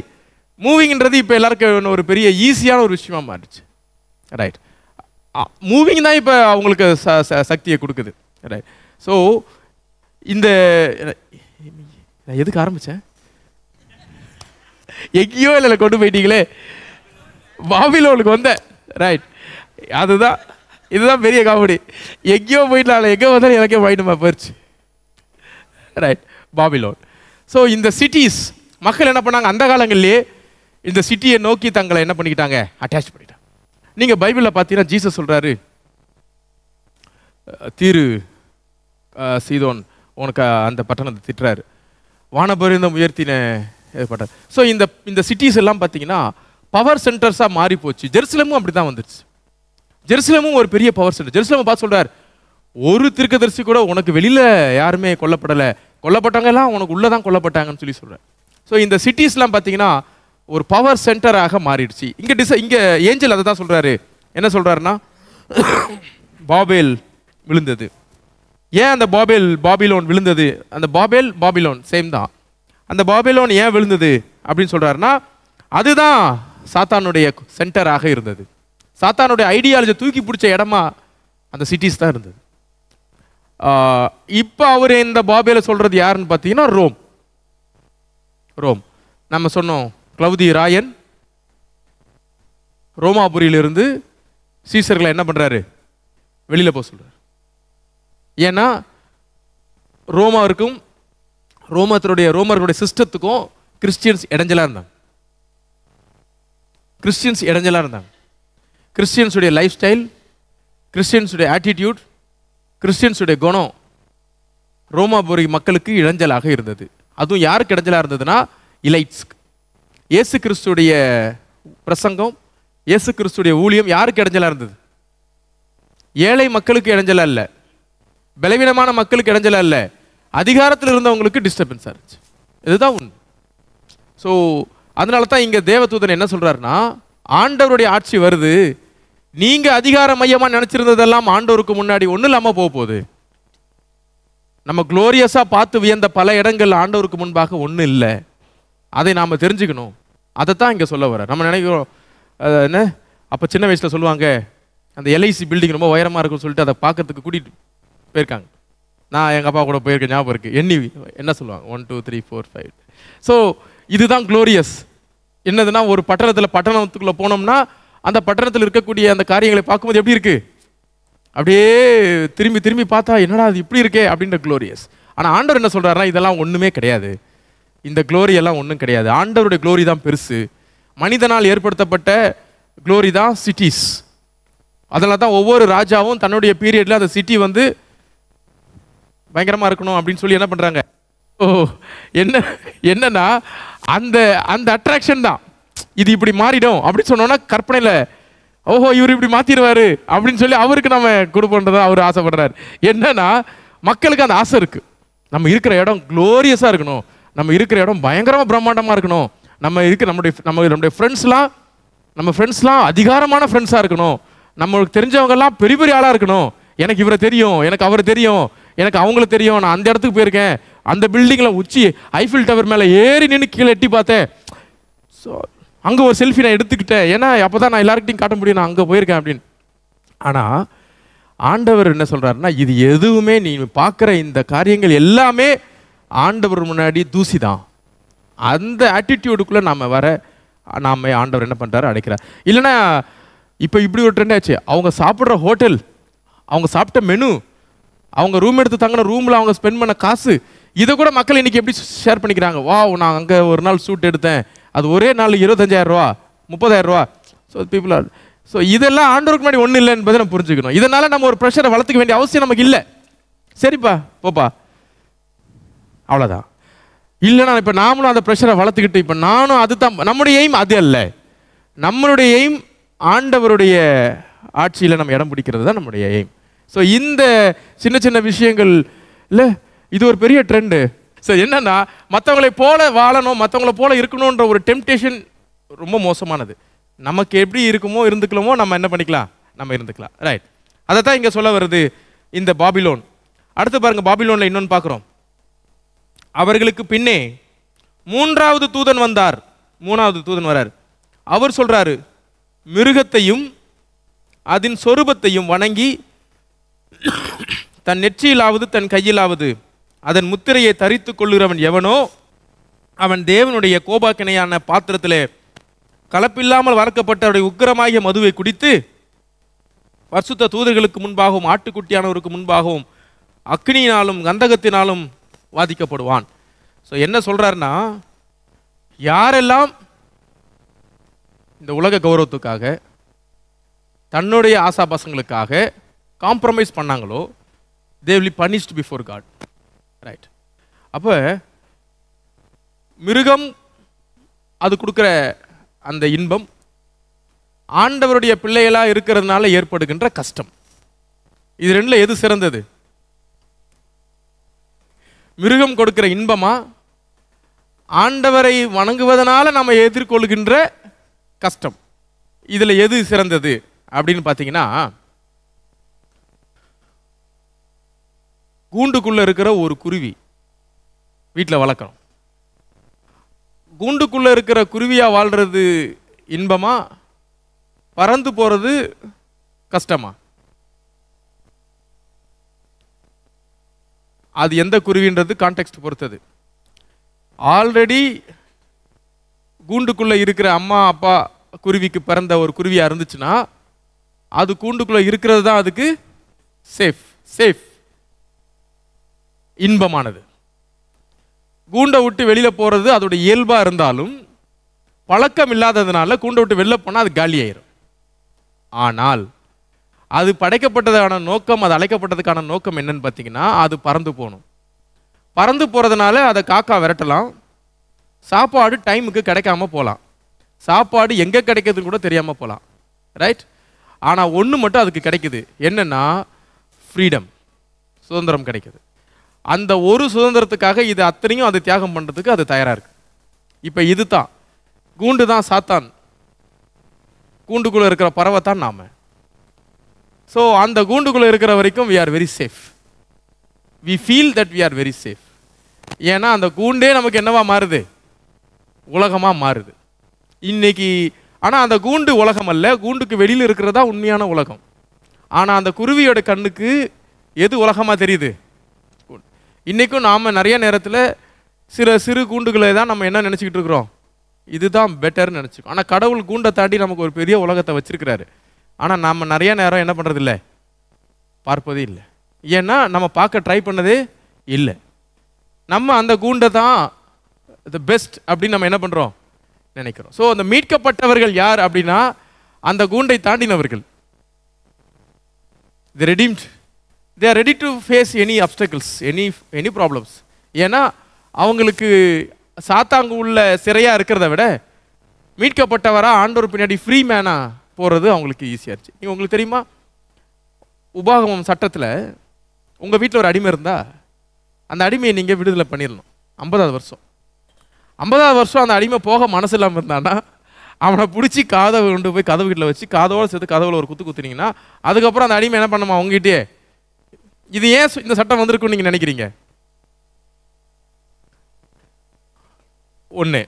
மூவிங்கிறது இப்போ எல்லாருக்கும் ஒரு பெரிய ஈஸியான ஒரு விஷயமாக மாறிடுச்சு ரைட் மூவிங் தான் இப்போ அவங்களுக்கு ச சக்தியை கொடுக்குது ரைட் ஸோ இந்த நான் எதுக்கு ஆரம்பித்தேன் எங்கேயோ இல்லை கொண்டு போயிட்டீங்களே பாபிலோனுக்கு வந்தேன் ரைட் அதுதான் இதுதான் பெரிய காமெடி எங்கேயோ போயிடலாம் எங்கே வந்தாலும் எனக்கே வாயிடுமா போயிடுச்சு ரைட் பாபிலோன் ஸோ இந்த சிட்டிஸ் மக்கள் என்ன பண்ணாங்க அந்த காலங்கள்லேயே இந்த சிட்டியை நோக்கி தங்களை என்ன பண்ணிக்கிட்டாங்க அட்டாச் பண்ணிட்டாங்க நீங்கள் பைபிளில் பார்த்தீங்கன்னா ஜீசஸ் சொல்கிறாரு தீரு சீதோன் உனக்கு அந்த பட்டணத்தை திட்டுறாரு வானபரிந்த முயற்சின ஏற்பட்டார் ஸோ இந்த இந்த சிட்டிஸ் எல்லாம் பார்த்தீங்கன்னா பவர் சென்டர்ஸாக மாறி போச்சு ஜெருசலமும் அப்படி தான் வந்துருச்சு ஜெருசலமும் ஒரு பெரிய பவர் சென்டர் ஜெருசலம் பார்த்து சொல்கிறார் ஒரு திருக்கதரிசி கூட உனக்கு வெளியில் யாருமே கொல்லப்படலை கொல்லப்பட்டவங்கெல்லாம் எல்லாம் உனக்கு உள்ளே தான் கொல்லப்பட்டாங்கன்னு சொல்லி சொல்கிறேன் ஸோ இந்த சிட்டிஸ்லாம் பார்த்தீங்கன்னா ஒரு பவர் சென்டராக மாறிடுச்சு இங்கே டிச இங்கே ஏஞ்சல் அதை தான் சொல்கிறாரு என்ன சொல்கிறாருன்னா பாபேல் விழுந்தது ஏன் அந்த பாபேல் பாபிலோன் விழுந்தது அந்த பாபேல் பாபிலோன் சேம் தான் அந்த பாபிலோன் ஏன் விழுந்தது அப்படின்னு சொல்கிறாருன்னா அதுதான் சாத்தானுடைய சென்டராக இருந்தது சாத்தானுடைய ஐடியாலஜி தூக்கி பிடிச்ச இடமா அந்த சிட்டிஸ் தான் இருந்தது இப்போ அவர் இந்த பாபேல சொல்கிறது யாருன்னு பார்த்தீங்கன்னா ரோம் ரோம் நம்ம சொன்னோம் கிளவுதி ராயன் ரோமாபுரியிலிருந்து சீசர்களை என்ன பண்ணுறாரு வெளியில் போக சொல்கிறார் ஏன்னா ரோமாவிற்கும் ரோமத்தினுடைய ரோமர்களுடைய சிஸ்டத்துக்கும் கிறிஸ்டியன்ஸ் இடைஞ்சலாக இருந்தாங்க கிறிஸ்டியன்ஸ் இடைஞ்சலாக இருந்தாங்க கிறிஸ்டியன்ஸுடைய லைஃப் ஸ்டைல் கிறிஸ்டியன்ஸுடைய ஆட்டிடியூட் கிறிஸ்டியன்ஸுடைய குணம் ரோமாபுரி மக்களுக்கு இடைஞ்சலாக இருந்தது அதுவும் யாருக்கு இடைஞ்சலாக இருந்ததுன்னா இலைட்ஸ்க்கு இயேசு கிறிஸ்துடைய பிரசங்கம் இயேசு கிறிஸ்துடைய ஊழியம் யாருக்கு இடைஞ்சலாக இருந்தது ஏழை மக்களுக்கு இடைஞ்சலாக இல்லை பலவீனமான மக்களுக்கு இடைஞ்சலா இல்லை அதிகாரத்தில் இருந்தவங்களுக்கு டிஸ்டர்பன்ஸாக இருந்துச்சு இதுதான் உண்மை ஸோ அதனால தான் இங்கே தேவதூதன் என்ன சொல்கிறாருன்னா ஆண்டவருடைய ஆட்சி வருது நீங்கள் அதிகார மையமாக நினச்சிருந்ததெல்லாம் ஆண்டவருக்கு முன்னாடி ஒன்றும் இல்லாமல் போக போகுது நம்ம குளோரியஸாக பார்த்து வியந்த பல இடங்கள் ஆண்டவருக்கு முன்பாக ஒன்றும் இல்லை அதை நாம் தெரிஞ்சுக்கணும் அதை தான் இங்கே சொல்ல வர நம்ம நினைக்கிறோம் என்ன அப்போ சின்ன வயசில் சொல்லுவாங்க அந்த எல்ஐசி பில்டிங் ரொம்ப உயரமாக இருக்குன்னு சொல்லிட்டு அதை பார்க்கறதுக்கு கூட்டிகிட்டு போயிருக்காங்க நான் எங்கள் அப்பா கூட போயிருக்க ஞாபகம் இருக்குது என்னி என்ன சொல்லுவாங்க one two three four five so இதுதான் குளோரியஸ் என்னதுன்னா ஒரு பட்டணத்தில் பட்டணத்துக்குள்ளே போனோம்னா அந்த பட்டணத்தில் இருக்கக்கூடிய அந்த காரியங்களை பார்க்கும்போது எப்படி இருக்குது அப்படியே திரும்பி திரும்பி பார்த்தா என்னடா அது இப்படி இருக்கே அப்படின்ற க்ளோரியஸ் ஆனால் ஆண்டவர் என்ன சொல்கிறாருன்னா இதெல்லாம் ஒன்றுமே கிடையாது இந்த க்ளோரி எல்லாம் ஒன்றும் கிடையாது ஆண்டவருடைய க்ளோரி தான் பெருசு மனிதனால் ஏற்படுத்தப்பட்ட குளோரி தான் சிட்டிஸ் அதனால தான் ஒவ்வொரு ராஜாவும் தன்னுடைய பீரியடில் அந்த சிட்டி வந்து பயங்கரமாக இருக்கணும் அப்படின்னு சொல்லி என்ன பண்ணுறாங்க ஓ என்ன என்னன்னா அந்த அந்த அட்ராக்ஷன் தான் இது இப்படி மாறிடும் அப்படின்னு சொன்னோன்னா கற்பனையில் ஓஹோ இவர் இப்படி மாற்றிடுவார் அப்படின்னு சொல்லி அவருக்கு நம்ம கொடுப்போன்றது அவர் ஆசைப்படுறாரு என்னன்னா மக்களுக்கு அந்த ஆசை இருக்குது நம்ம இருக்கிற இடம் க்ளோரியஸாக இருக்கணும் நம்ம இருக்கிற இடம் பயங்கரமாக பிரம்மாண்டமாக இருக்கணும் நம்ம இருக்கிற நம்முடைய நம்ம நம்முடைய ஃப்ரெண்ட்ஸ்லாம் நம்ம ஃப்ரெண்ட்ஸ்லாம் அதிகாரமான ஃப்ரெண்ட்ஸாக இருக்கணும் நம்மளுக்கு தெரிஞ்சவங்கெல்லாம் பெரிய பெரிய ஆளாக இருக்கணும் எனக்கு இவரை தெரியும் எனக்கு அவர் தெரியும் எனக்கு அவங்களுக்கு தெரியும் நான் அந்த இடத்துக்கு போயிருக்கேன் அந்த பில்டிங்கில் உச்சி ஐஃபில் டவர் மேலே ஏறி நின்று கீழே எட்டி பார்த்தேன் ஸோ அங்கே ஒரு செல்ஃபி நான் எடுத்துக்கிட்டேன் ஏன்னா அப்போ தான் நான் எல்லாருக்கிட்டையும் காட்ட முடியும் நான் அங்கே போயிருக்கேன் அப்படின்னு ஆனால் ஆண்டவர் என்ன சொல்கிறாருன்னா இது எதுவுமே நீ பார்க்குற இந்த காரியங்கள் எல்லாமே ஆண்டவர் முன்னாடி தூசி தான் அந்த ஆட்டிடியூடுக்குள்ளே நாம் வர நாம் ஆண்டவர் என்ன பண்ணுறாரு அடைக்கிறார் இல்லைனா இப்போ இப்படி ஒரு ட்ரெண்ட் ஆச்சு அவங்க சாப்பிட்ற ஹோட்டல் அவங்க சாப்பிட்ட மெனு அவங்க ரூம் எடுத்து தங்கின ரூமில் அவங்க ஸ்பெண்ட் பண்ண காசு இதை கூட மக்கள் இன்றைக்கி எப்படி ஷேர் பண்ணிக்கிறாங்க வா நான் அங்கே ஒரு நாள் ஷூட் எடுத்தேன் அது ஒரே நாள் இருபத்தஞ்சாயிரம் முப்பதாயிரம் ரூபா ஸோ பீப்புள் ஆர் ஸோ இதெல்லாம் ஆண்டோருக்கு முன்னாடி ஒன்றும் இல்லை என்பதை நம்ம புரிஞ்சுக்கணும் இதனால் நம்ம ஒரு ப்ரெஷரை வளர்த்துக்க வேண்டிய அவசியம் நமக்கு இல்லை சரிப்பா போப்பா அவ்வளோதான் இல்லைனா இப்போ நாமளும் அந்த ப்ரெஷரை வளர்த்துக்கிட்டு இப்போ நானும் அது தான் நம்முடைய எய்ம் அது அல்ல நம்மளுடைய எய்ம் ஆண்டவருடைய ஆட்சியில் நம்ம இடம் பிடிக்கிறது தான் நம்முடைய எய்ம் ஸோ இந்த சின்ன சின்ன விஷயங்கள் இல்லை இது ஒரு பெரிய ட்ரெண்டு ஸோ என்னென்னா மற்றவங்களை போல வாழணும் மற்றவங்கள போல இருக்கணுன்ற ஒரு டெம்டேஷன் ரொம்ப மோசமானது நமக்கு எப்படி இருக்குமோ இருந்துக்கலமோ நம்ம என்ன பண்ணிக்கலாம் நம்ம இருந்துக்கலாம் ரைட் அதை தான் இங்கே சொல்ல வருது இந்த பாபிலோன் அடுத்து பாருங்கள் பாபிலோனில் இன்னொன்று பார்க்குறோம் அவர்களுக்கு பின்னே மூன்றாவது தூதன் வந்தார் மூணாவது தூதன் வரார் அவர் சொல்கிறாரு மிருகத்தையும் அதன் சொரூபத்தையும் வணங்கி தன் நெற்றியிலாவது தன் கையிலாவது அதன் முத்திரையை தரித்து கொள்ளுகிறவன் எவனோ அவன் தேவனுடைய கோபாக்கினையான பாத்திரத்திலே கலப்பில்லாமல் வறக்கப்பட்ட அவருடைய உக்கிரமாகிய மதுவை குடித்து வருஷத்த தூதர்களுக்கு முன்பாகவும் ஆட்டுக்குட்டியானவருக்கு முன்பாகவும் அக்னியினாலும் கந்தகத்தினாலும் வாதிக்கப்படுவான் ஸோ என்ன சொல்கிறாருன்னா யாரெல்லாம் இந்த உலக கௌரவத்துக்காக தன்னுடைய ஆசாபாசங்களுக்காக காம்ப்ரமைஸ் பண்ணாங்களோ they will punished before God right அப்போ மிருகம் அது கொடுக்குற அந்த இன்பம் ஆண்டவருடைய பிள்ளைகளாக இருக்கிறதுனால ஏற்படுகின்ற கஷ்டம் இது ரெண்டில் எது சிறந்தது மிருகம் கொடுக்கிற இன்பமா ஆண்டவரை வணங்குவதனால நம்ம எதிர்கொள்கின்ற கஷ்டம் இதில் எது சிறந்தது அப்படின்னு பார்த்தீங்கன்னா கூண்டுக்குள்ளே இருக்கிற ஒரு குருவி வீட்டில் வளர்க்குறோம் கூண்டுக்குள்ளே இருக்கிற குருவியாக வாழ்கிறது இன்பமா பறந்து போகிறது கஷ்டமா அது எந்த குருவின்றது கான்டெக்ட் பொறுத்தது ஆல்ரெடி கூண்டுக்குள்ளே இருக்கிற அம்மா அப்பா குருவிக்கு பிறந்த ஒரு குருவியாக இருந்துச்சுன்னா அது கூண்டுக்குள்ளே இருக்கிறது தான் அதுக்கு சேஃப் சேஃப் இன்பமானது கூண்டை விட்டு வெளியில் போகிறது அதோட இயல்பாக இருந்தாலும் பழக்கம் இல்லாததுனால கூண்டை விட்டு வெளில போனால் அது காலியாயிரும் ஆனால் அது படைக்கப்பட்டதான நோக்கம் அது அழைக்கப்பட்டதுக்கான நோக்கம் என்னன்னு பார்த்தீங்கன்னா அது பறந்து போகணும் பறந்து போகிறதுனால அதை காக்கா விரட்டலாம் சாப்பாடு டைமுக்கு கிடைக்காம போகலாம் சாப்பாடு எங்கே கிடைக்கிறதுன்னு கூட தெரியாமல் போகலாம் ரைட் ஆனால் ஒன்று மட்டும் அதுக்கு கிடைக்குது என்னென்னா ஃப்ரீடம் சுதந்திரம் கிடைக்குது அந்த ஒரு சுதந்திரத்துக்காக இது அத்தனையும் அது தியாகம் பண்ணுறதுக்கு அது தயாராக இருக்குது இப்போ இது தான் கூண்டு தான் சாத்தான் கூண்டுக்குள்ளே இருக்கிற பறவை தான் நாம் ஸோ அந்த கூண்டுக்குள்ளே இருக்கிற வரைக்கும் we are very safe we feel that we are very safe ஏன்னா அந்த கூண்டே நமக்கு என்னவா மாறுது உலகமாக மாறுது இன்னைக்கு ஆனால் அந்த கூண்டு உலகம் அல்ல கூண்டுக்கு வெளியில் இருக்கிறதா உண்மையான உலகம் ஆனால் அந்த குருவியோட கண்ணுக்கு எது உலகமாக தெரியுது இன்றைக்கும் நாம் நிறைய நேரத்தில் சில சிறு கூண்டுகளை தான் நம்ம என்ன நினச்சிக்கிட்டு இருக்கிறோம் இதுதான் பெட்டர்னு நினச்சிக்கோம் ஆனால் கடவுள் கூண்டை தாண்டி நமக்கு ஒரு பெரிய உலகத்தை வச்சுருக்கிறாரு ஆனால் நாம் நிறைய நேரம் என்ன பண்ணுறதில்ல பார்ப்பதே இல்லை ஏன்னா நம்ம பார்க்க ட்ரை பண்ணதே இல்லை நம்ம அந்த கூண்டை தான் த பெஸ்ட் அப்படின்னு நம்ம என்ன பண்ணுறோம் நினைக்கிறோம் ஸோ அந்த மீட்கப்பட்டவர்கள் யார் அப்படின்னா அந்த கூண்டை தாண்டினவர்கள் the redeemed they are ready to face any obstacles any any problems ஏன்னா அவங்களுக்கு சாத்தாங்கு உள்ள சிறையாக இருக்கிறத விட மீட்கப்பட்டவராக ஆண்டோர் பின்னாடி ஃப்ரீ மேனாக போகிறது அவங்களுக்கு ஈஸியாக இருச்சு நீங்கள் உங்களுக்கு தெரியுமா உபாகமம் சட்டத்தில் உங்கள் வீட்டில் ஒரு அடிமை இருந்தால் அந்த அடிமையை நீங்கள் விடுதலை பண்ணிடணும் ஐம்பதாவது வருஷம் ஐம்பதாவது வருஷம் அந்த அடிமை போக மனசு இல்லாமல் இருந்தான்னா அவனை பிடிச்சி காதவை கொண்டு போய் கதவு வீட்டில் வச்சு காதோடு சேர்த்து கதவுல ஒரு குத்து குத்துனீங்கன்னா அதுக்கப்புறம் அந்த அடிமை என்ன பண்ணுமா அவங்ககிட்டயே இது ஏன் இந்த சட்டம் வந்திருக்கும் நீங்க நினைக்கிறீங்க ஒண்ணு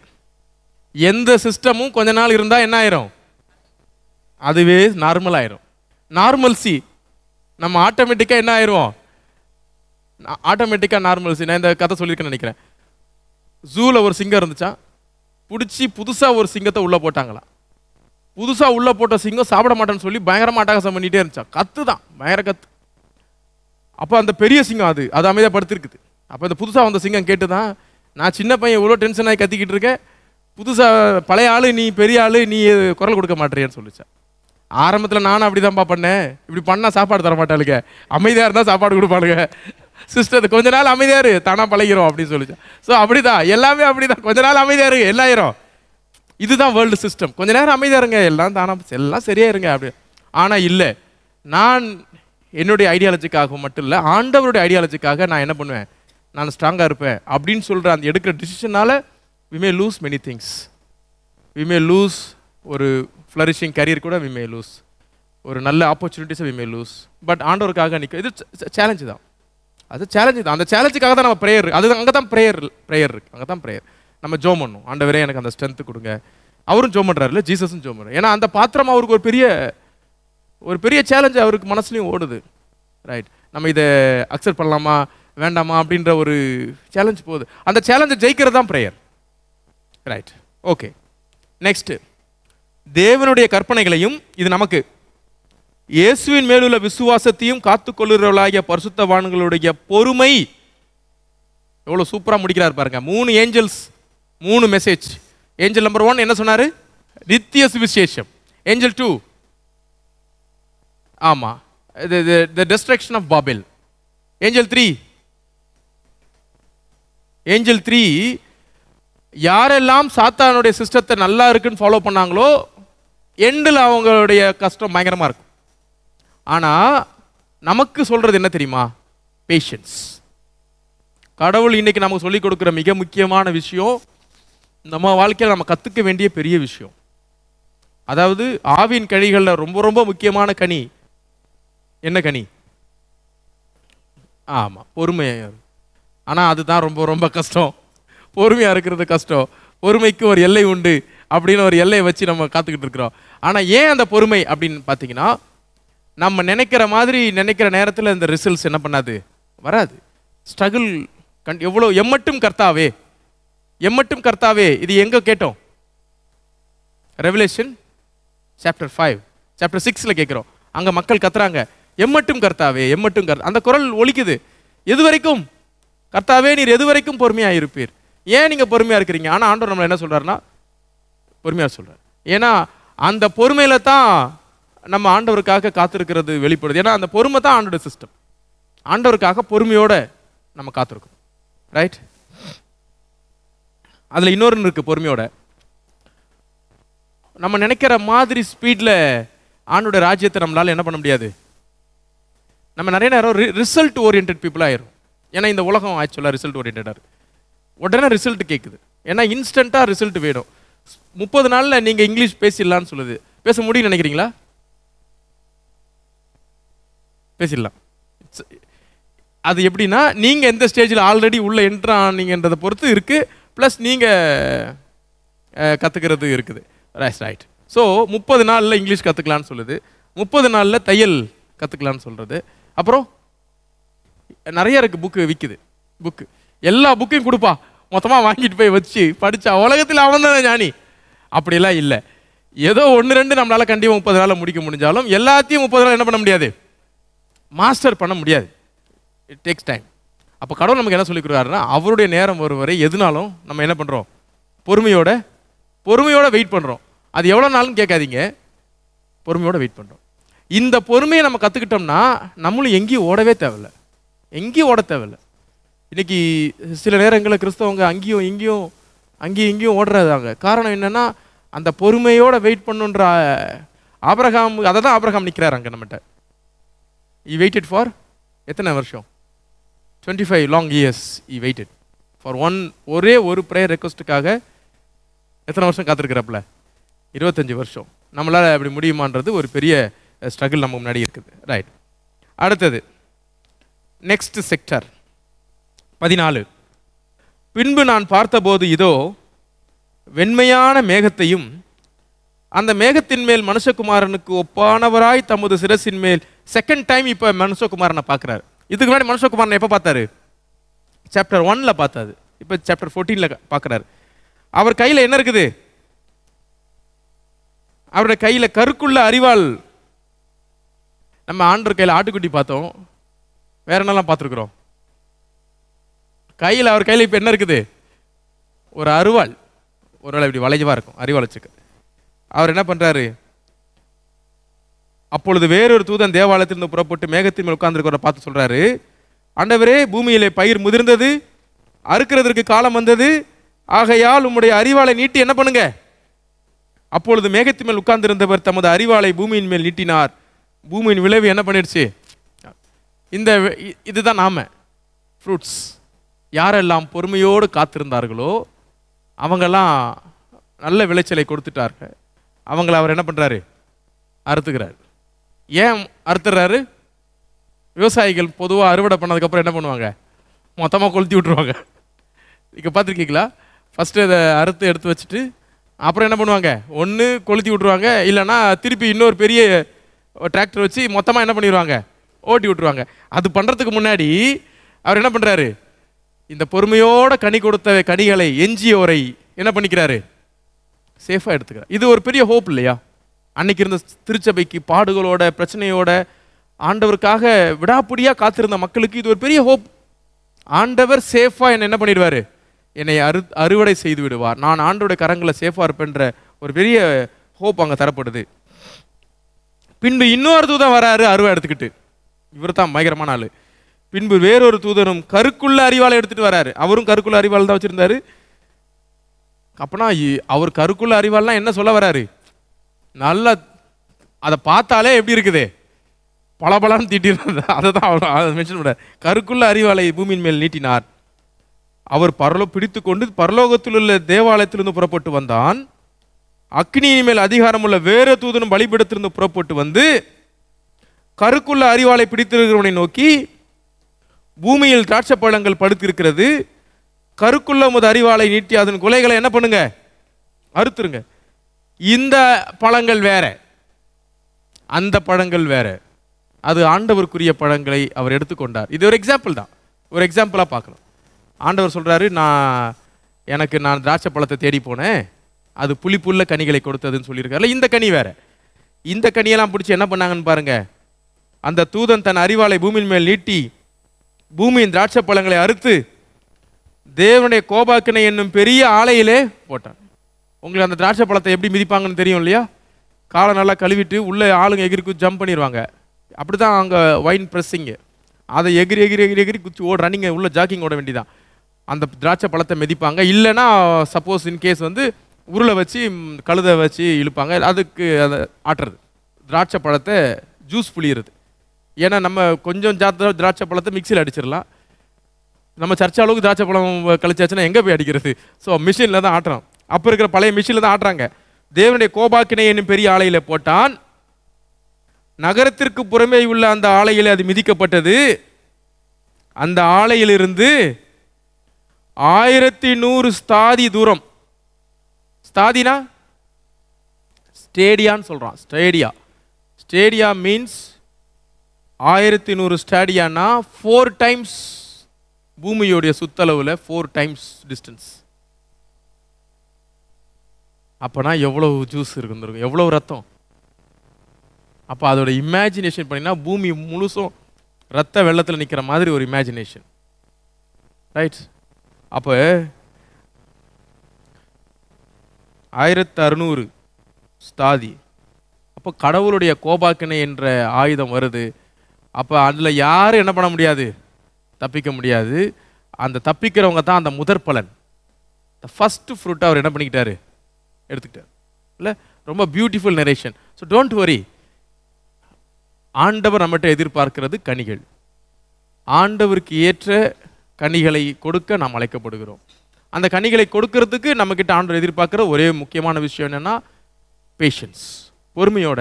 எந்த சிஸ்டமும் கொஞ்ச நாள் இருந்தா என்ன ஆயிரும் அதுவே நார்மல் ஆயிரும் சி நம்ம ஆட்டோமேட்டிக்கா என்ன ஆயிரும் ஆட்டோமேட்டிக்கா நார்மல் சி நான் இந்த கதை சொல்லியிருக்கேன்னு நினைக்கிறேன் ஜூல ஒரு சிங்கம் இருந்துச்சா பிடிச்சி புதுசா ஒரு சிங்கத்தை உள்ள போட்டாங்களா புதுசா உள்ள போட்ட சிங்கம் சாப்பிட மாட்டேன்னு சொல்லி பயங்கரமா அட்டகாசம் பண்ணிகிட்டே இருந்துச்சான் கத்து தான் பயங்கர கத்து அப்போ அந்த பெரிய சிங்கம் அது அது அமைதியாக படுத்திருக்குது அப்போ அந்த புதுசாக வந்த சிங்கம் கேட்டு தான் நான் சின்ன பையன் இவ்வளோ டென்ஷன் ஆகி கத்திக்கிட்டு இருக்கேன் புதுசாக பழைய ஆள் நீ பெரிய ஆள் நீ குரல் கொடுக்க மாட்டேறியன்னு சொல்லிச்சா ஆரம்பத்தில் நானும் அப்படி தான்ப்பா பண்ணேன் இப்படி பண்ணால் சாப்பாடு தர மாட்டாளுங்க அமைதியாக இருந்தால் சாப்பாடு கொடுப்பாளுங்க சிஸ்டர் கொஞ்ச நாள் அமைதியாக இரு தானாக பழகிறோம் அப்படின்னு சொல்லிச்சேன் ஸோ அப்படி தான் எல்லாமே அப்படி தான் கொஞ்ச நாள் அமைதியாக இருக்கு எல்லாயிரும் இதுதான் வேர்ல்டு சிஸ்டம் கொஞ்ச நேரம் அமைதியாக இருங்க எல்லாம் தானா எல்லாம் சரியாக இருங்க அப்படி ஆனால் இல்லை நான் என்னுடைய ஐடியாலஜிக்காக மட்டும் இல்லை ஆண்டவருடைய ஐடியாலஜிக்காக நான் என்ன பண்ணுவேன் நான் ஸ்ட்ராங்காக இருப்பேன் அப்படின்னு சொல்கிற அந்த எடுக்கிற டிசிஷனால் we may lose many things we may lose ஒரு ஃப்ளரிஷிங் கரியர் கூட வி மே லூஸ் ஒரு நல்ல ஆப்பர்ச்சுனிட்டிஸை வி மே லூஸ் பட் ஆண்டவருக்காக நிற்கும் இது சேலஞ்சு தான் அது சேலஞ்சு தான் அந்த சேலஞ்சுக்காக தான் நம்ம ப்ரேயர் அது அங்கே தான் ப்ரேயர் ப்ரேயர் இருக்குது அங்கே தான் ப்ரேயர் நம்ம ஜோ பண்ணணும் ஆண்டவரே எனக்கு அந்த ஸ்ட்ரென்த்து கொடுங்க அவரும் பண்ணுறாரு இல்லை ஜீசஸும் ஜோ பண்ணுறாரு ஏன்னா அந்த பாத்திரம் அவருக்கு ஒரு பெரிய ஒரு பெரிய சேலஞ்சு அவருக்கு மனசுலையும் ஓடுது ரைட் நம்ம இதை அக்செப்ட் பண்ணலாமா வேண்டாமா அப்படின்ற ஒரு சேலஞ்ச் போகுது அந்த சேலஞ்சை ஜெயிக்கிறது தான் ப்ரேயர் ரைட் ஓகே நெக்ஸ்ட்டு தேவனுடைய கற்பனைகளையும் இது நமக்கு இயேசுவின் மேலுள்ள விசுவாசத்தையும் காத்துக்கொள்ளுறவளாகிய பரிசுத்தவான்களுடைய பொறுமை எவ்வளோ சூப்பராக முடிக்கிறார் பாருங்க மூணு ஏஞ்சல்ஸ் மூணு மெசேஜ் ஏஞ்சல் நம்பர் ஒன் என்ன சொன்னார் நித்திய சுவிசேஷம் ஏஞ்சல் டூ ஆமாம் the destruction of Babel angel three angel three யாரெல்லாம் சாத்தானுடைய சிஸ்டத்தை நல்லா இருக்குன்னு ஃபாலோ பண்ணாங்களோ எண்டில் அவங்களுடைய கஷ்டம் பயங்கரமாக இருக்கும் ஆனால் நமக்கு சொல்கிறது என்ன தெரியுமா பேஷன்ஸ் கடவுள் இன்றைக்கி நமக்கு சொல்லிக் கொடுக்குற மிக முக்கியமான விஷயம் நம்ம வாழ்க்கையில் நம்ம கற்றுக்க வேண்டிய பெரிய விஷயம் அதாவது ஆவின் கனிகளில் ரொம்ப ரொம்ப முக்கியமான கனி என்ன கனி ஆமாம் பொறுமையாக ஆனால் அதுதான் ரொம்ப ரொம்ப கஷ்டம் பொறுமையாக இருக்கிறது கஷ்டம் பொறுமைக்கு ஒரு எல்லை உண்டு அப்படின்னு ஒரு எல்லையை வச்சு நம்ம காத்துக்கிட்டு இருக்கிறோம் ஆனால் ஏன் அந்த பொறுமை அப்படின்னு பார்த்தீங்கன்னா நம்ம நினைக்கிற மாதிரி நினைக்கிற நேரத்தில் இந்த ரிசல்ட்ஸ் என்ன பண்ணாது வராது ஸ்ட்ரகிள் கண் எவ்வளோ எம்மட்டும் கர்த்தாவே எம்மட்டும் கர்த்தாவே இது எங்கே கேட்டோம் ரெவலேஷன் சாப்டர் ஃபைவ் சாப்டர் சிக்ஸில் கேட்குறோம் அங்கே மக்கள் கத்துறாங்க எம்மட்டும் கர்த்தாவே எம்மட்டும் கர்த்தா அந்த குரல் ஒழிக்குது எது வரைக்கும் கர்த்தாவே நீர் எது வரைக்கும் பொறுமையாக இருப்பீர் ஏன் நீங்கள் பொறுமையாக இருக்கிறீங்க ஆனால் ஆண்டவர் நம்மளை என்ன சொல்கிறாருன்னா பொறுமையாக சொல்கிறார் ஏன்னா அந்த பொறுமையில் தான் நம்ம ஆண்டவருக்காக காத்திருக்கிறது வெளிப்படுது ஏன்னா அந்த பொறுமை தான் ஆண்டோட சிஸ்டம் ஆண்டவருக்காக பொறுமையோடு நம்ம காத்திருக்கணும் ரைட் அதில் இன்னொன்று இருக்குது பொறுமையோட நம்ம நினைக்கிற மாதிரி ஸ்பீடில் ஆண்டோட ராஜ்யத்தை நம்மளால் என்ன பண்ண முடியாது நம்ம நிறைய நேரம் ரிசல்ட் ஓரியன்ட் பீப்புளாக ஆயிரும் ஏன்னா இந்த உலகம் ஆக்சுவலாக ரிசல்ட் ஓரியன்டாக உடனே ரிசல்ட் கேட்குது ஏன்னா இன்ஸ்டண்ட்டாக ரிசல்ட் வேணும் முப்பது நாளில் நீங்கள் இங்கிலீஷ் பேசிடலான்னு சொல்லுது பேச முடியும்னு நினைக்கிறீங்களா பேசிடலாம் அது எப்படின்னா நீங்கள் எந்த ஸ்டேஜில் ஆல்ரெடி உள்ளே என்ட்ரு ஆனீங்கன்றதை பொறுத்து இருக்குது ப்ளஸ் நீங்கள் கற்றுக்கிறது இருக்குது ரைஸ் ரைட் ஸோ முப்பது நாளில் இங்கிலீஷ் கற்றுக்கலான்னு சொல்லுது முப்பது நாளில் தையல் கற்றுக்கலான்னு சொல்கிறது அப்புறம் நிறைய இருக்குது புக்கு விற்குது புக்கு எல்லா புக்கையும் கொடுப்பா மொத்தமாக வாங்கிட்டு போய் வச்சு படித்தா உலகத்தில் அவன் தானே ஞானி அப்படிலாம் இல்லை ஏதோ ஒன்று ரெண்டு நம்மளால் கண்டிப்பாக முப்பது நாளில் முடிக்க முடிஞ்சாலும் எல்லாத்தையும் முப்பது நாள் என்ன பண்ண முடியாது மாஸ்டர் பண்ண முடியாது இட் டேக்ஸ் டைம் அப்போ கடவுள் நமக்கு என்ன சொல்லிக்கிறாருன்னா அவருடைய நேரம் ஒரு வரை எதுனாலும் நம்ம என்ன பண்ணுறோம் பொறுமையோட பொறுமையோட வெயிட் பண்ணுறோம் அது எவ்வளோ நாளும் கேட்காதீங்க பொறுமையோட வெயிட் பண்ணுறோம் இந்த பொறுமையை நம்ம கற்றுக்கிட்டோம்னா நம்மளும் எங்கேயும் ஓடவே தேவையில்ல எங்கேயும் ஓட தேவையில்ல இன்றைக்கி சில நேரங்களில் கிறிஸ்தவங்க அங்கேயும் இங்கேயும் அங்கேயும் இங்கேயும் ஓடுறதாங்க காரணம் என்னென்னா அந்த பொறுமையோடு வெயிட் பண்ணுன்ற ஆபரகாம் அதை தான் ஆபரகாம் நிற்கிறார் அங்கே நம்மகிட்ட இ வெயிட்டட் ஃபார் எத்தனை வருஷம் டுவெண்ட்டி ஃபைவ் லாங் இயர்ஸ் இ வெயிட்டட் ஃபார் ஒன் ஒரே ஒரு ப்ரேயர் ரெக்வஸ்ட்டுக்காக எத்தனை வருஷம் காத்திருக்கிறாப்புல இருபத்தஞ்சி வருஷம் நம்மளால் அப்படி முடியுமான்றது ஒரு பெரிய ஸ்ட்ரகிள் நம்ம முன்னாடி இருக்குது ரைட் அடுத்தது நெக்ஸ்ட் செக்டர் பதினாலு பின்பு நான் பார்த்தபோது இதோ வெண்மையான மேகத்தையும் அந்த மேகத்தின் மேல் மனுஷகுமாரனுக்கு ஒப்பானவராய் தமது சிரசின் மேல் செகண்ட் டைம் இப்போ மனுஷகுமாரனை பார்க்குறாரு இதுக்கு முன்னாடி மனுஷகுமாரனை எப்போ பார்த்தாரு சாப்டர் ஒன்ல பார்த்தாரு இப்போ சாப்டர் ஃபோர்டீனில் பார்க்குறாரு அவர் கையில் என்ன இருக்குது அவருடைய கையில் கருக்குள்ள அறிவால் நம்ம ஆண்டர் கையில் ஆட்டுக்குட்டி பார்த்தோம் வேற என்னெல்லாம் பார்த்துருக்குறோம் கையில் அவர் கையில் இப்போ என்ன இருக்குது ஒரு அருவாள் ஒரு வேளை இப்படி வளைஞ்சவாக இருக்கும் அறிவாள் வச்சுக்க அவர் என்ன பண்ணுறாரு அப்பொழுது வேறொரு தூதன் தேவாலயத்திலிருந்து புறப்பட்டு மேகத்தின் மேல் உட்கார்ந்துருக்கிறத பார்த்து சொல்கிறாரு ஆண்டவரே பூமியிலே பயிர் முதிர்ந்தது அறுக்கிறதற்கு காலம் வந்தது ஆகையால் உம்முடைய அறிவாளை நீட்டி என்ன பண்ணுங்க அப்பொழுது மேகத்தின் மேல் உட்கார்ந்திருந்தவர் தமது அறிவாளை பூமியின் மேல் நீட்டினார் பூமியின் விளைவு என்ன பண்ணிடுச்சு இந்த இதுதான் நாம ஃப்ரூட்ஸ் யாரெல்லாம் பொறுமையோடு காத்திருந்தார்களோ அவங்கெல்லாம் நல்ல விளைச்சலை கொடுத்துட்டார்கள் அவங்கள அவர் என்ன பண்ணுறாரு அறுத்துக்கிறார் ஏன் அறுத்துறாரு விவசாயிகள் பொதுவாக அறுவடை பண்ணதுக்கப்புறம் என்ன பண்ணுவாங்க மொத்தமாக கொளுத்தி விட்ருவாங்க இங்கே பார்த்துருக்கீங்களா ஃபஸ்ட்டு இதை அறுத்து எடுத்து வச்சுட்டு அப்புறம் என்ன பண்ணுவாங்க ஒன்று கொளுத்தி விட்ருவாங்க இல்லைன்னா திருப்பி இன்னொரு பெரிய டிராக்டர் வச்சு மொத்தமாக என்ன பண்ணிடுவாங்க ஓட்டி விட்டுருவாங்க அது பண்ணுறதுக்கு முன்னாடி அவர் என்ன பண்ணுறாரு இந்த பொறுமையோட கனி கொடுத்த கனிகளை எஞ்சியோரை என்ன பண்ணிக்கிறாரு சேஃபாக எடுத்துக்கிறார் இது ஒரு பெரிய ஹோப் இல்லையா அன்னைக்கு இருந்த திருச்சபைக்கு பாடுகளோட பிரச்சனையோட ஆண்டவருக்காக விடாப்பிடியாக காத்திருந்த மக்களுக்கு இது ஒரு பெரிய ஹோப் ஆண்டவர் சேஃபாக என்னை என்ன பண்ணிடுவார் என்னை அறு அறுவடை செய்து விடுவார் நான் ஆண்டோடைய கரங்களை சேஃபாக இருப்பேன்ற ஒரு பெரிய ஹோப் அங்கே தரப்படுது பின்பு இன்னொரு தூதன் வராரு அருவா எடுத்துக்கிட்டு இவர் தான் பயங்கரமான ஆள் பின்பு வேறொரு தூதரும் கருக்குள்ள அறிவால் எடுத்துட்டு வராரு அவரும் கருக்குள்ள அறிவாள் தான் வச்சிருந்தாரு அப்பனா அவர் கருக்குள்ள அறிவாள்லாம் என்ன சொல்ல வராரு நல்லா அதை பார்த்தாலே எப்படி இருக்குது பளபளன்னு திட்டிருந்தது அதை தான் அவர் மென்ஷன் பண்ண கருக்குள்ள அறிவாலை பூமியின் மேல் நீட்டினார் அவர் பரலோ பிடித்து கொண்டு பரலோகத்தில் உள்ள தேவாலயத்திலிருந்து புறப்பட்டு வந்தான் அக்னியின் மேல் அதிகாரம் உள்ள வேற தூதனும் பலிபீடத்திலிருந்து புறப்பட்டு வந்து கருக்குள்ள அறிவாளை பிடித்திருக்கிறவனை நோக்கி பூமியில் திராட்சை பழங்கள் படுத்திருக்கிறது கருக்குள்ள முத அறிவாளை நீட்டி அதன் குலைகளை என்ன பண்ணுங்க அறுத்துருங்க இந்த பழங்கள் வேற அந்த பழங்கள் வேற அது ஆண்டவருக்குரிய பழங்களை அவர் எடுத்துக்கொண்டார் இது ஒரு எக்ஸாம்பிள் தான் ஒரு எக்ஸாம்பிளாக பார்க்கலாம் ஆண்டவர் சொல்கிறாரு நான் எனக்கு நான் திராட்சை பழத்தை தேடி போனேன் அது புளிப்புள்ள கனிகளை கொடுத்ததுன்னு சொல்லியிருக்காரு இந்த கனி வேற இந்த கனியெல்லாம் பிடிச்சி என்ன பண்ணாங்கன்னு பாருங்க அந்த தூதன் தன் அறிவாலை பூமியின் மேல் நீட்டி பூமியின் திராட்சை பழங்களை அறுத்து தேவனுடைய கோபாக்கினை என்னும் பெரிய ஆலையிலே போட்டான் உங்களுக்கு அந்த திராட்சை பழத்தை எப்படி மிதிப்பாங்கன்னு தெரியும் இல்லையா காலை நல்லா கழுவிட்டு உள்ளே ஆளுங்க குச்சி ஜம்ப் பண்ணிடுவாங்க அப்படி தான் அங்கே ஒயின் ப்ரெஸ்ஸிங்கு அதை எகிரி எகிரி எகிரி எகிரி குச்சி ஓடுறா நீங்கள் உள்ளே ஜாக்கிங் ஓட வேண்டியதான் அந்த திராட்சை பழத்தை மிதிப்பாங்க இல்லைன்னா சப்போஸ் இன்கேஸ் வந்து உருளை வச்சு கழுதை வச்சு இழுப்பாங்க அதுக்கு அதை ஆட்டுறது திராட்சை பழத்தை ஜூஸ் புளியிறது ஏன்னா நம்ம கொஞ்சம் ஜாத்த திராட்சை பழத்தை மிக்சியில் அடிச்சிடலாம் நம்ம சர்ச்ச அளவுக்கு திராட்சை பழம் கழிச்சாச்சுன்னா எங்கே போய் அடிக்கிறது ஸோ மிஷினில் தான் ஆட்டுறோம் அப்போ இருக்கிற பழைய மிஷினில் தான் ஆட்டுறாங்க தேவனுடைய கோபாக்கினை என்னும் பெரிய ஆலையில் போட்டான் நகரத்திற்கு புறமே உள்ள அந்த ஆலையில் அது மிதிக்கப்பட்டது அந்த ஆலையிலிருந்து ஆயிரத்தி நூறு ஸ்தாதி தூரம் ஸ்தாதினா ஸ்டேடியான்னு சொல்கிறான் ஸ்டேடியா ஸ்டேடியா மீன்ஸ் ஆயிரத்தி நூறு ஸ்டேடியானா ஃபோர் டைம்ஸ் பூமியோடைய சுத்தளவில் ஃபோர் டைம்ஸ் டிஸ்டன்ஸ் அப்போனா எவ்வளோ ஜூஸ் இருக்குந்துருக்கும் எவ்வளோ ரத்தம் அப்போ அதோட இமேஜினேஷன் பண்ணிங்கன்னா பூமி முழுசும் ரத்த வெள்ளத்தில் நிற்கிற மாதிரி ஒரு இமேஜினேஷன் ரைட் அப்போ ஆயிரத்து அறுநூறு ஸ்தாதி அப்போ கடவுளுடைய கோபாக்கினை என்ற ஆயுதம் வருது அப்போ அதில் யாரும் என்ன பண்ண முடியாது தப்பிக்க முடியாது அந்த தப்பிக்கிறவங்க தான் அந்த முதற் பலன் த ஃபஸ்ட்டு ஃப்ரூட்டை அவர் என்ன பண்ணிக்கிட்டாரு எடுத்துக்கிட்டார் இல்லை ரொம்ப beautiful narration so don't worry ஆண்டவர் நம்மகிட்ட எதிர்பார்க்கிறது கனிகள் ஆண்டவருக்கு ஏற்ற கனிகளை கொடுக்க நாம் அழைக்கப்படுகிறோம் அந்த கனிகளை கொடுக்கறதுக்கு நம்மக்கிட்ட ஆண்டவர் எதிர்பார்க்குற ஒரே முக்கியமான விஷயம் என்னென்னா பேஷன்ஸ் பொறுமையோட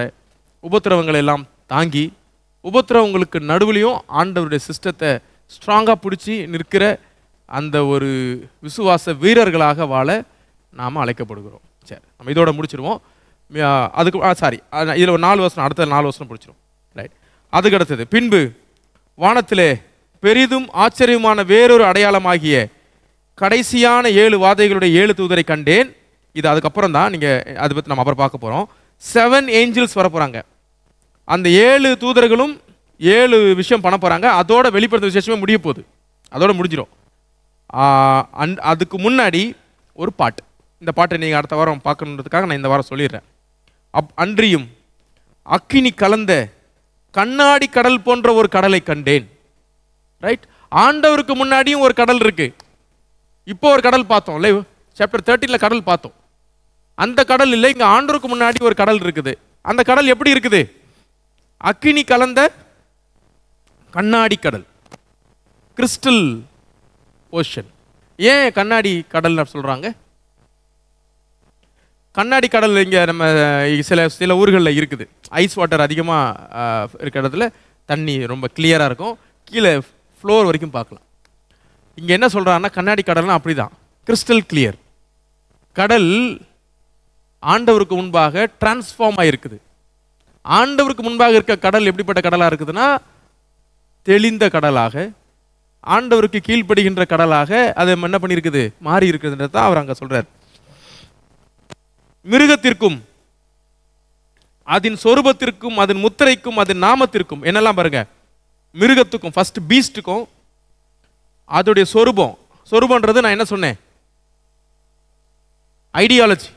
உபத்திரவங்களை எல்லாம் தாங்கி உபத்திரவங்களுக்கு நடுவுலையும் ஆண்டவருடைய சிஸ்டத்தை ஸ்ட்ராங்காக பிடிச்சி நிற்கிற அந்த ஒரு விசுவாச வீரர்களாக வாழ நாம் அழைக்கப்படுகிறோம் சரி நம்ம இதோட முடிச்சிருவோம் அதுக்கு சாரி இதில் ஒரு நாலு வருஷம் அடுத்த நாலு வருஷம் பிடிச்சிரும் ரைட் அதுக்கு அடுத்தது பின்பு வானத்திலே பெரிதும் ஆச்சரியமான வேறொரு அடையாளமாகிய கடைசியான ஏழு வாதைகளுடைய ஏழு தூதரை கண்டேன் இது அதுக்கப்புறம் தான் நீங்கள் அதை பற்றி நம்ம அப்புறம் பார்க்க போகிறோம் செவன் ஏஞ்சல்ஸ் வர போகிறாங்க அந்த ஏழு தூதர்களும் ஏழு விஷயம் பண்ண போகிறாங்க அதோட வெளிப்படுத்த விசேஷமே முடிய போகுது அதோட முடிஞ்சிடும் அந் அதுக்கு முன்னாடி ஒரு பாட்டு இந்த பாட்டை நீங்கள் அடுத்த வாரம் பார்க்கணுன்றதுக்காக நான் இந்த வாரம் சொல்லிடுறேன் அப் அன்றியும் அக்கினி கலந்த கண்ணாடி கடல் போன்ற ஒரு கடலை கண்டேன் ரைட் ஆண்டவருக்கு முன்னாடியும் ஒரு கடல் இருக்குது இப்போ ஒரு கடல் பார்த்தோம் இல்லை சாப்டர் தேர்ட்டீனில் கடல் பார்த்தோம் அந்த கடல் இல்லை இங்கே ஆண்டோருக்கு முன்னாடி ஒரு கடல் இருக்குது அந்த கடல் எப்படி இருக்குது அக்கினி கலந்த கண்ணாடி கடல் கிறிஸ்டல் ஓஷன் ஏன் கண்ணாடி கடல் சொல்கிறாங்க கண்ணாடி கடல் இங்கே நம்ம சில சில ஊர்களில் இருக்குது ஐஸ் வாட்டர் அதிகமாக இருக்கிற இடத்துல தண்ணி ரொம்ப கிளியராக இருக்கும் கீழே ஃப்ளோர் வரைக்கும் பார்க்கலாம் இங்கே என்ன சொல்கிறான்னா கண்ணாடி கடல்னா அப்படி தான் கிறிஸ்டல் கிளியர் கடல் ஆண்டவருக்கு முன்பாக டிரான்ஸ்ஃபார்ம் ஆகிருக்குது ஆண்டவருக்கு முன்பாக இருக்க கடல் எப்படிப்பட்ட கடலாக இருக்குதுன்னா தெளிந்த கடலாக ஆண்டவருக்கு கீழ்ப்படுகின்ற கடலாக அதை என்ன பண்ணியிருக்குது மாறி தான் அவர் அங்கே சொல்கிறார் மிருகத்திற்கும் அதன் சொரூபத்திற்கும் அதன் முத்திரைக்கும் அதன் நாமத்திற்கும் என்னெல்லாம் பாருங்க மிருகத்துக்கும் ஃபர்ஸ்ட் பீஸ்ட்டுக்கும் அதோடைய சொரூபம் சொரூபன்றது நான் என்ன சொன்னேன் ஐடியாலஜி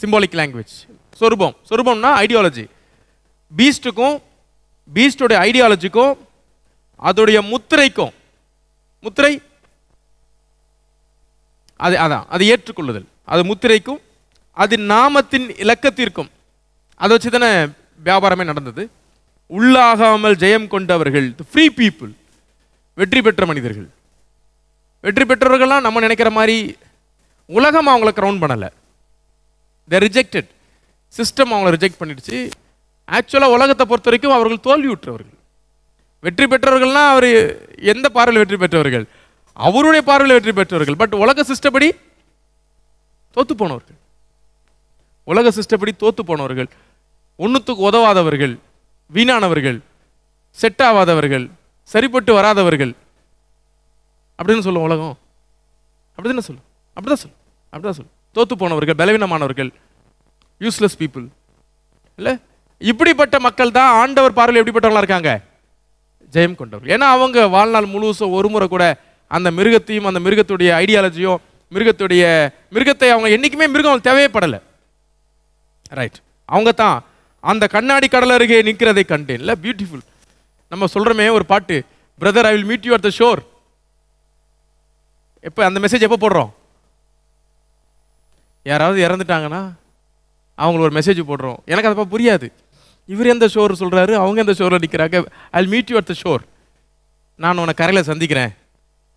சிம்பாலிக் லாங்குவேஜ் சொரூபம் சொரூபம்னா ஐடியாலஜி பீஸ்ட்டுக்கும் பீஸ்டோடைய ஐடியாலஜிக்கும் அதோடைய முத்திரைக்கும் முத்திரை அது அதான் அது ஏற்றுக்கொள்ளுதல் அது முத்திரைக்கும் அது நாமத்தின் இலக்கத்திற்கும் அதை வச்சு தானே வியாபாரமே நடந்தது உள்ளாகாமல் ஜெயம் கொண்டவர்கள் ஃப்ரீ பீப்புள் வெற்றி பெற்ற மனிதர்கள் வெற்றி பெற்றவர்கள்லாம் நம்ம நினைக்கிற மாதிரி உலகம் அவங்கள க்ரௌண்ட் பண்ணலை தே ரிஜெக்டட் சிஸ்டம் அவங்கள ரிஜெக்ட் பண்ணிடுச்சு ஆக்சுவலாக உலகத்தை பொறுத்த வரைக்கும் அவர்கள் தோல்வியுற்றவர்கள் வெற்றி பெற்றவர்கள்லாம் அவர் எந்த பார்வையில் வெற்றி பெற்றவர்கள் அவருடைய பார்வையில் வெற்றி பெற்றவர்கள் பட் உலக சிஸ்டப்படி தோத்து போனவர்கள் உலக சிஸ்டப்படி தோத்து போனவர்கள் ஒன்றுத்துக்கு உதவாதவர்கள் வீணானவர்கள் செட் ஆகாதவர்கள் சரிப்பட்டு வராதவர்கள் அப்படின்னு சொல்லும் உலகம் அப்படி தான் சொல்லும் அப்படிதான் சொல்லும் அப்படிதான் சொல்லும் தோத்து போனவர்கள் பலவீனமானவர்கள் யூஸ்லெஸ் பீப்புள் இல்லை இப்படிப்பட்ட மக்கள் தான் ஆண்டவர் பார்வையில் எப்படிப்பட்டவங்களா இருக்காங்க ஜெயம் கொண்டவர்கள் ஏன்னா அவங்க வாழ்நாள் முழுசும் ஒரு முறை கூட அந்த மிருகத்தையும் அந்த மிருகத்துடைய ஐடியாலஜியும் மிருகத்துடைய மிருகத்தை அவங்க என்றைக்குமே மிருகம் அவங்க தேவையப்படலை ரைட் அவங்க தான் அந்த கண்ணாடி கடல் அருகே நிற்கிறதை கண்டேன் இல்லை பியூட்டிஃபுல் நம்ம சொல்கிறோமே ஒரு பாட்டு brother I will meet you at the shore எப்போ அந்த மெசேஜ் எப்போ போடுறோம் யாராவது இறந்துட்டாங்கன்னா அவங்களுக்கு ஒரு மெசேஜ் போடுறோம் எனக்கு அதப்போ புரியாது இவர் எந்த ஷோர் சொல்கிறாரு அவங்க எந்த ஷோரில் நிற்கிறாங்க I meet you at the shore நான் உன்னை கரையில் சந்திக்கிறேன்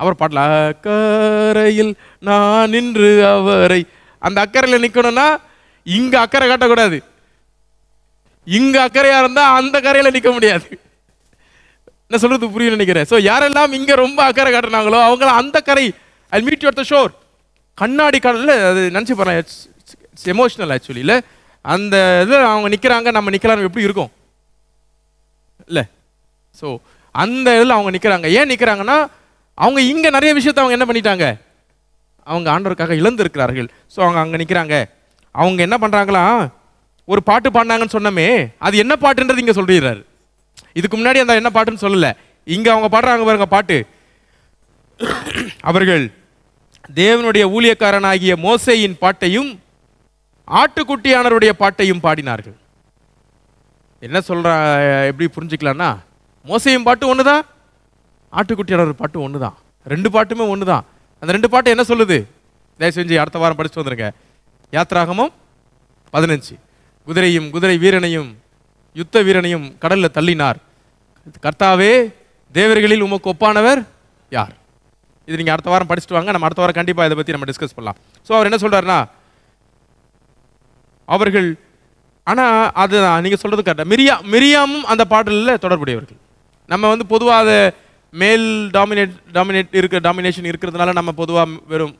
அவர் பாட்டில் அக்கறையில் நான் நின்று அவரை அந்த அக்கறையில் நிற்கணும்னா இங்கே அக்கறை காட்டக்கூடாது இங்கே அக்கறையாக இருந்தால் அந்த கரையில் நிற்க முடியாது என்ன சொல்கிறது புரியல நினைக்கிறேன் ஸோ யாரெல்லாம் இங்கே ரொம்ப அக்கறை காட்டுறாங்களோ அவங்கள அந்த கரை I meet you at the shore கண்ணாடி கடலில் அது நினச்சி போகிறேன் எமோஷனல் எமோஷ்னல் ஆக்சுவலி இல்லை அந்த இதில் அவங்க நிற்கிறாங்க நம்ம நிற்கலாம் எப்படி இருக்கும் இல்லை ஸோ அந்த இதில் அவங்க நிற்கிறாங்க ஏன் நிற்கிறாங்கன்னா அவங்க இங்கே நிறைய விஷயத்தை அவங்க என்ன பண்ணிட்டாங்க அவங்க ஆண்டவருக்காக இழந்திருக்கிறார்கள் ஸோ அவங்க அங்கே நிற்கிறாங்க அவங்க என்ன பண்ணுறாங்களா ஒரு பாட்டு பாடினாங்கன்னு சொன்னமே அது என்ன பாட்டுன்றது இங்கே சொல்லிடுறாரு இதுக்கு முன்னாடி அந்த என்ன பாட்டுன்னு சொல்லலை இங்கே அவங்க பாடுறாங்க பாருங்க பாட்டு அவர்கள் தேவனுடைய ஊழியக்காரனாகிய மோசையின் பாட்டையும் ஆட்டுக்குட்டியானருடைய பாட்டையும் பாடினார்கள் என்ன சொல்கிறா எப்படி புரிஞ்சுக்கலாம்னா மோசையும் பாட்டு ஒன்று தான் ஆட்டுக்குட்டியாளர் பாட்டு ஒன்று தான் ரெண்டு பாட்டுமே ஒன்று தான் அந்த ரெண்டு பாட்டு என்ன சொல்லுது தயவு செஞ்சு அடுத்த வாரம் படித்து வந்துருங்க யாத்ராகமும் பதினஞ்சு குதிரையும் குதிரை வீரனையும் யுத்த வீரனையும் கடலில் தள்ளினார் கர்த்தாவே தேவர்களில் உமக்கு ஒப்பானவர் யார் இது நீங்கள் அடுத்த வாரம் படிச்சுட்டு வாங்க நம்ம அடுத்த வாரம் கண்டிப்பாக இதை பற்றி நம்ம டிஸ்கஸ் பண்ணலாம் ஸோ அவர் என்ன சொல்கிறாருன்னா அவர்கள் ஆனால் அதுதான் நீங்கள் சொல்கிறது கரெக்டாக மிரியா மிரியாமும் அந்த பாடலில் தொடர்புடையவர்கள் நம்ம வந்து பொதுவாக அதை மேல் டாமினேட் டாமினேட் இருக்க டாமினேஷன் இருக்கிறதுனால நம்ம பொதுவாக வெறும்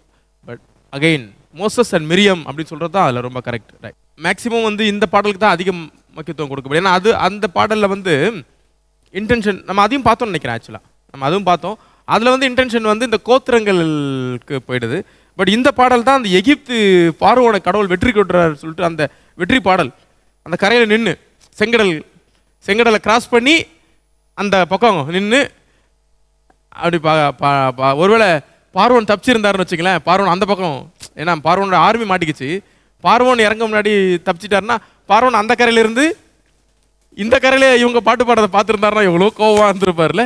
but again Moses and Miriam அப்படின்னு சொல்கிறது தான் அதில் ரொம்ப கரெக்ட் ரைட் மேக்ஸிமம் வந்து இந்த பாடலுக்கு தான் அதிகம் முக்கியத்துவம் கொடுக்க முடியும் ஏன்னா அது அந்த பாடலில் வந்து இன்டென்ஷன் நம்ம அதையும் பார்த்தோம்னு நினைக்கிறேன் ஆக்சுவலாக நம்ம அதுவும் பார்த்தோம் அதில் வந்து இன்டென்ஷன் வந்து இந்த கோத்திரங்களுக்கு போயிடுது பட் இந்த பாடல் தான் அந்த எகிப்து பார்வோட கடவுள் வெற்றி கொட்டுறாரு சொல்லிட்டு அந்த வெற்றி பாடல் அந்த கரையில் நின்று செங்கடல் செங்கடலை கிராஸ் பண்ணி அந்த பக்கம் நின்று அப்படி பா ஒருவேளை பார்வன் தப்பிச்சிருந்தாருன்னு வச்சுக்கலேன் பார்வன் அந்த பக்கம் ஏன்னா பார்வனோட ஆர்மி மாட்டிக்கிச்சு பார்வன் இறங்க முன்னாடி தப்பிச்சிட்டாருன்னா பார்வன் அந்த கரையிலேருந்து இந்த கரையிலே இவங்க பாட்டு பாடுறதை பார்த்துருந்தாருன்னா எவ்வளோ கோவமாக இருந்திருப்பார்ல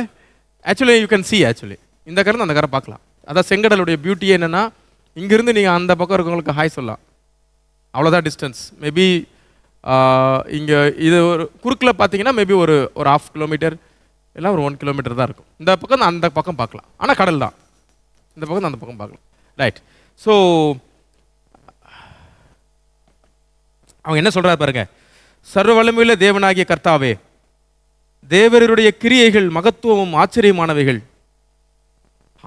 actually you can see actually இந்த கரை அந்த கரை பார்க்கலாம் அதான் செங்கடலுடைய பியூட்டி என்னென்னா இங்கேருந்து நீங்கள் அந்த பக்கம் இருக்கவங்களுக்கு ஹாய் சொல்லலாம் அவ்வளோதான் டிஸ்டன்ஸ் மேபி இங்கே இது ஒரு குறுக்கில் பார்த்தீங்கன்னா மேபி ஒரு ஒரு ஹாஃப் கிலோமீட்டர் இல்லை ஒரு ஒன் கிலோமீட்டர் தான் இருக்கும் இந்த பக்கம் அந்த பக்கம் பார்க்கலாம் ஆனால் கடல் தான் இந்த பக்கம் அந்த பக்கம் பார்க்கலாம் ரைட் ஸோ அவங்க என்ன சொல்கிறார் பாருங்கள் சர்வவல்லமையுள்ள தேவனாகிய கர்த்தாவே தேவருடைய கிரியைகள் மகத்துவமும் ஆச்சரியமானவைகள்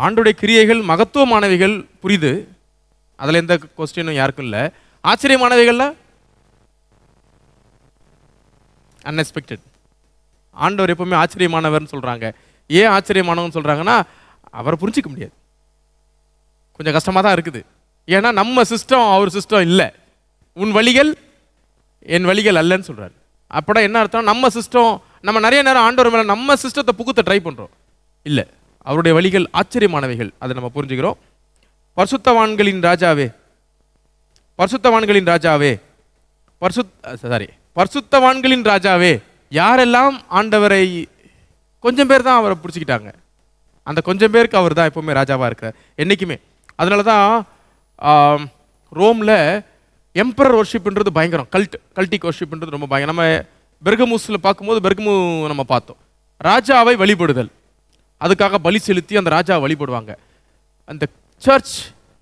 ஆண்டுடைய கிரியைகள் மகத்துவமானவைகள் புரிது அதில் எந்த கொஸ்டினும் யாருக்கும் இல்லை ஆச்சரியமானவைகள்ல அன்எக்ஸ்பெக்டட் ஆண்டவர் எப்பவுமே ஆச்சரியமானவர்னு சொல்கிறாங்க ஏன் ஆச்சரியமானவன் சொல்கிறாங்கன்னா அவரை புரிஞ்சிக்க முடியாது கொஞ்சம் கஷ்டமாக தான் இருக்குது ஏன்னா நம்ம சிஸ்டம் அவர் சிஸ்டம் இல்லை உன் வழிகள் என் வழிகள் அல்லன்னு சொல்கிறார் அப்படா என்ன அர்த்தம் நம்ம சிஸ்டம் நம்ம நிறைய நேரம் ஆண்டவர் மேலே நம்ம சிஸ்டத்தை புகுத்த ட்ரை பண்ணுறோம் இல்லை அவருடைய வழிகள் ஆச்சரியமானவைகள் அதை நம்ம புரிஞ்சுக்கிறோம் பர்சுத்தவான்களின் ராஜாவே பர்சுத்தவான்களின் ராஜாவே பர்சுத் சாரி பர்சுத்தவான்களின் ராஜாவே யாரெல்லாம் ஆண்டவரை கொஞ்சம் பேர் தான் அவரை பிடிச்சிக்கிட்டாங்க அந்த கொஞ்சம் பேருக்கு அவர் தான் எப்போவுமே ராஜாவாக இருக்கிறார் என்றைக்குமே அதனால தான் ரோமில் எம்பரர் ஒர்ஷிப்ன்றது பயங்கரம் கல்ட் கல்டிக் ஒர்ஷிப்ன்றது ரொம்ப பயங்கரம் நம்ம பெர்கமூஸில் பார்க்கும்போது பெர்கமு நம்ம பார்த்தோம் ராஜாவை வழிபடுதல் அதுக்காக பலி செலுத்தி அந்த ராஜாவை வழிபடுவாங்க அந்த சர்ச்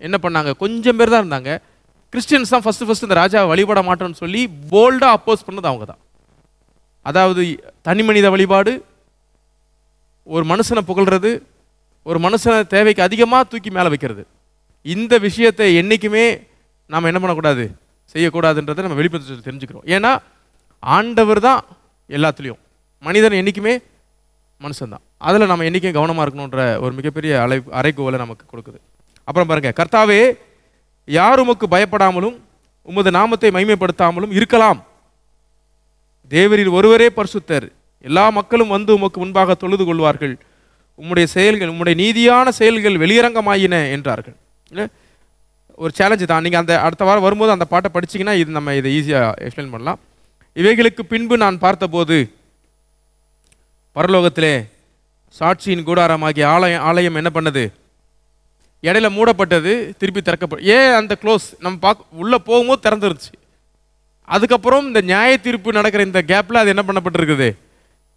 என்ன பண்ணாங்க கொஞ்சம் பேர் தான் இருந்தாங்க கிறிஸ்டியன்ஸ் தான் ஃபஸ்ட்டு ஃபஸ்ட்டு இந்த ராஜாவை வழிபட மாட்டோம்னு சொல்லி போல்டாக அப்போஸ் பண்ணது அவங்க தான் அதாவது தனி மனித வழிபாடு ஒரு மனுஷனை புகழ்கிறது ஒரு மனுஷனை தேவைக்கு அதிகமாக தூக்கி மேலே வைக்கிறது இந்த விஷயத்தை என்றைக்குமே நாம் என்ன பண்ணக்கூடாது செய்யக்கூடாதுன்றதை நம்ம வெளிப்படுத்த தெரிஞ்சுக்கிறோம் ஏன்னா ஆண்டவர் தான் எல்லாத்துலேயும் மனிதன் என்றைக்குமே மனுஷன்தான் அதில் நம்ம என்றைக்கும் கவனமாக இருக்கணுன்ற ஒரு மிகப்பெரிய அலை அரைக்கோவலை நமக்கு கொடுக்குது அப்புறம் பாருங்கள் கர்த்தாவே யார் உமக்கு பயப்படாமலும் உமது நாமத்தை மைமைப்படுத்தாமலும் இருக்கலாம் தேவரில் ஒருவரே பரிசுத்தர் எல்லா மக்களும் வந்து உமக்கு முன்பாக தொழுது கொள்வார்கள் உம்முடைய செயல்கள் உம்முடைய நீதியான செயல்கள் வெளியரங்கமாயின என்றார்கள் ஒரு சேலஞ்சு தான் நீங்கள் அந்த அடுத்த வாரம் வரும்போது அந்த பாட்டை படிச்சிங்கன்னா இது நம்ம இதை ஈஸியாக எக்ஸ்பிளைன் பண்ணலாம் இவைகளுக்கு பின்பு நான் பார்த்தபோது பரலோகத்திலே சாட்சியின் கூடாரமாகிய ஆலயம் ஆலயம் என்ன பண்ணது இடையில மூடப்பட்டது திருப்பி திறக்கப்பட்டு ஏன் அந்த க்ளோஸ் நம்ம பார்க்க உள்ளே போகும்போது திறந்துருச்சு அதுக்கப்புறம் இந்த நியாய தீர்ப்பு நடக்கிற இந்த கேப்பில் அது என்ன பண்ணப்பட்டிருக்குது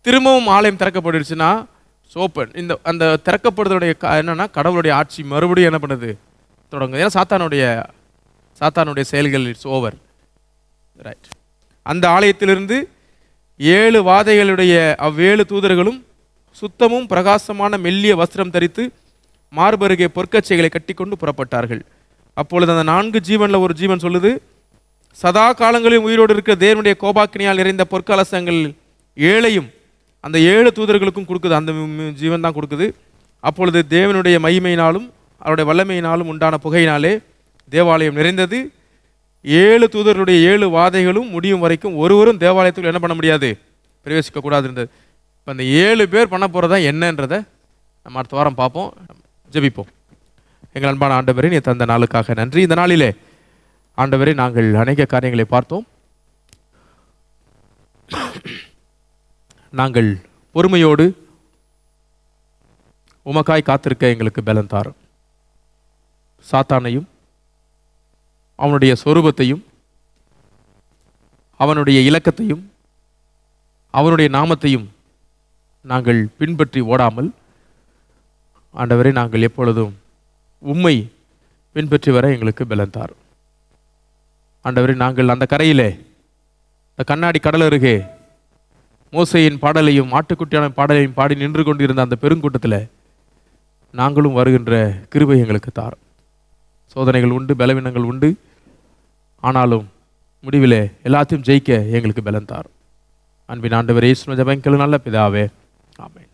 திரும்பவும் ஆலயம் திறக்கப்பட்டுருச்சுன்னா சோப்பன் இந்த அந்த திறக்கப்படுறதுடைய என்னன்னா கடவுளுடைய ஆட்சி மறுபடியும் என்ன பண்ணுது தொடங்குது ஏன்னா சாத்தானுடைய சாத்தானுடைய செயல்கள் இட்ஸ் ஓவர் ரைட் அந்த ஆலயத்திலிருந்து ஏழு வாதைகளுடைய அவ்வேழு தூதர்களும் சுத்தமும் பிரகாசமான மெல்லிய வஸ்திரம் தரித்து மார்பருகே பொற்கச்சைகளை கட்டிக்கொண்டு புறப்பட்டார்கள் அப்பொழுது அந்த நான்கு ஜீவனில் ஒரு ஜீவன் சொல்லுது சதா காலங்களில் உயிரோடு இருக்கிற தேவனுடைய கோபாக்கினியால் நிறைந்த பொற்கலசங்கள் ஏழையும் அந்த ஏழு தூதர்களுக்கும் கொடுக்குது அந்த ஜீவன் தான் கொடுக்குது அப்பொழுது தேவனுடைய மகிமையினாலும் அவருடைய வல்லமையினாலும் உண்டான புகையினாலே தேவாலயம் நிறைந்தது ஏழு தூதர்களுடைய ஏழு வாதைகளும் முடியும் வரைக்கும் ஒருவரும் தேவாலயத்துக்கு என்ன பண்ண முடியாது பிரவேசிக்க கூடாது இருந்தது இப்போ அந்த ஏழு பேர் பண்ண போகிறதா என்னன்றதை நம்ம அடுத்த வாரம் பார்ப்போம் ஜபிப்போம் எங்கள் அன்பான ஆண்டவரே நீ தந்த நாளுக்காக நன்றி இந்த நாளிலே ஆண்டவரை நாங்கள் அநேக காரியங்களை பார்த்தோம் நாங்கள் பொறுமையோடு உமக்காய் காத்திருக்க எங்களுக்கு பலன் தாரும் சாத்தானையும் அவனுடைய சொரூபத்தையும் அவனுடைய இலக்கத்தையும் அவனுடைய நாமத்தையும் நாங்கள் பின்பற்றி ஓடாமல் ஆண்டவரை நாங்கள் எப்பொழுதும் உண்மை பின்பற்றி வர எங்களுக்கு பலந்தார் ஆண்டவரை நாங்கள் அந்த கரையிலே இந்த கண்ணாடி கடல் அருகே மோசையின் பாடலையும் ஆட்டுக்குட்டியான பாடலையும் பாடி நின்று கொண்டிருந்த அந்த பெருங்கூட்டத்தில் நாங்களும் வருகின்ற கிருபை எங்களுக்கு தார் சோதனைகள் உண்டு பலவீனங்கள் உண்டு ஆனாலும் முடிவில் எல்லாத்தையும் ஜெயிக்க எங்களுக்கு பலன் தார் அன்பின் ஆண்டவர் வரை ஜபங்கள் நல்ல பிதாவே ஆமே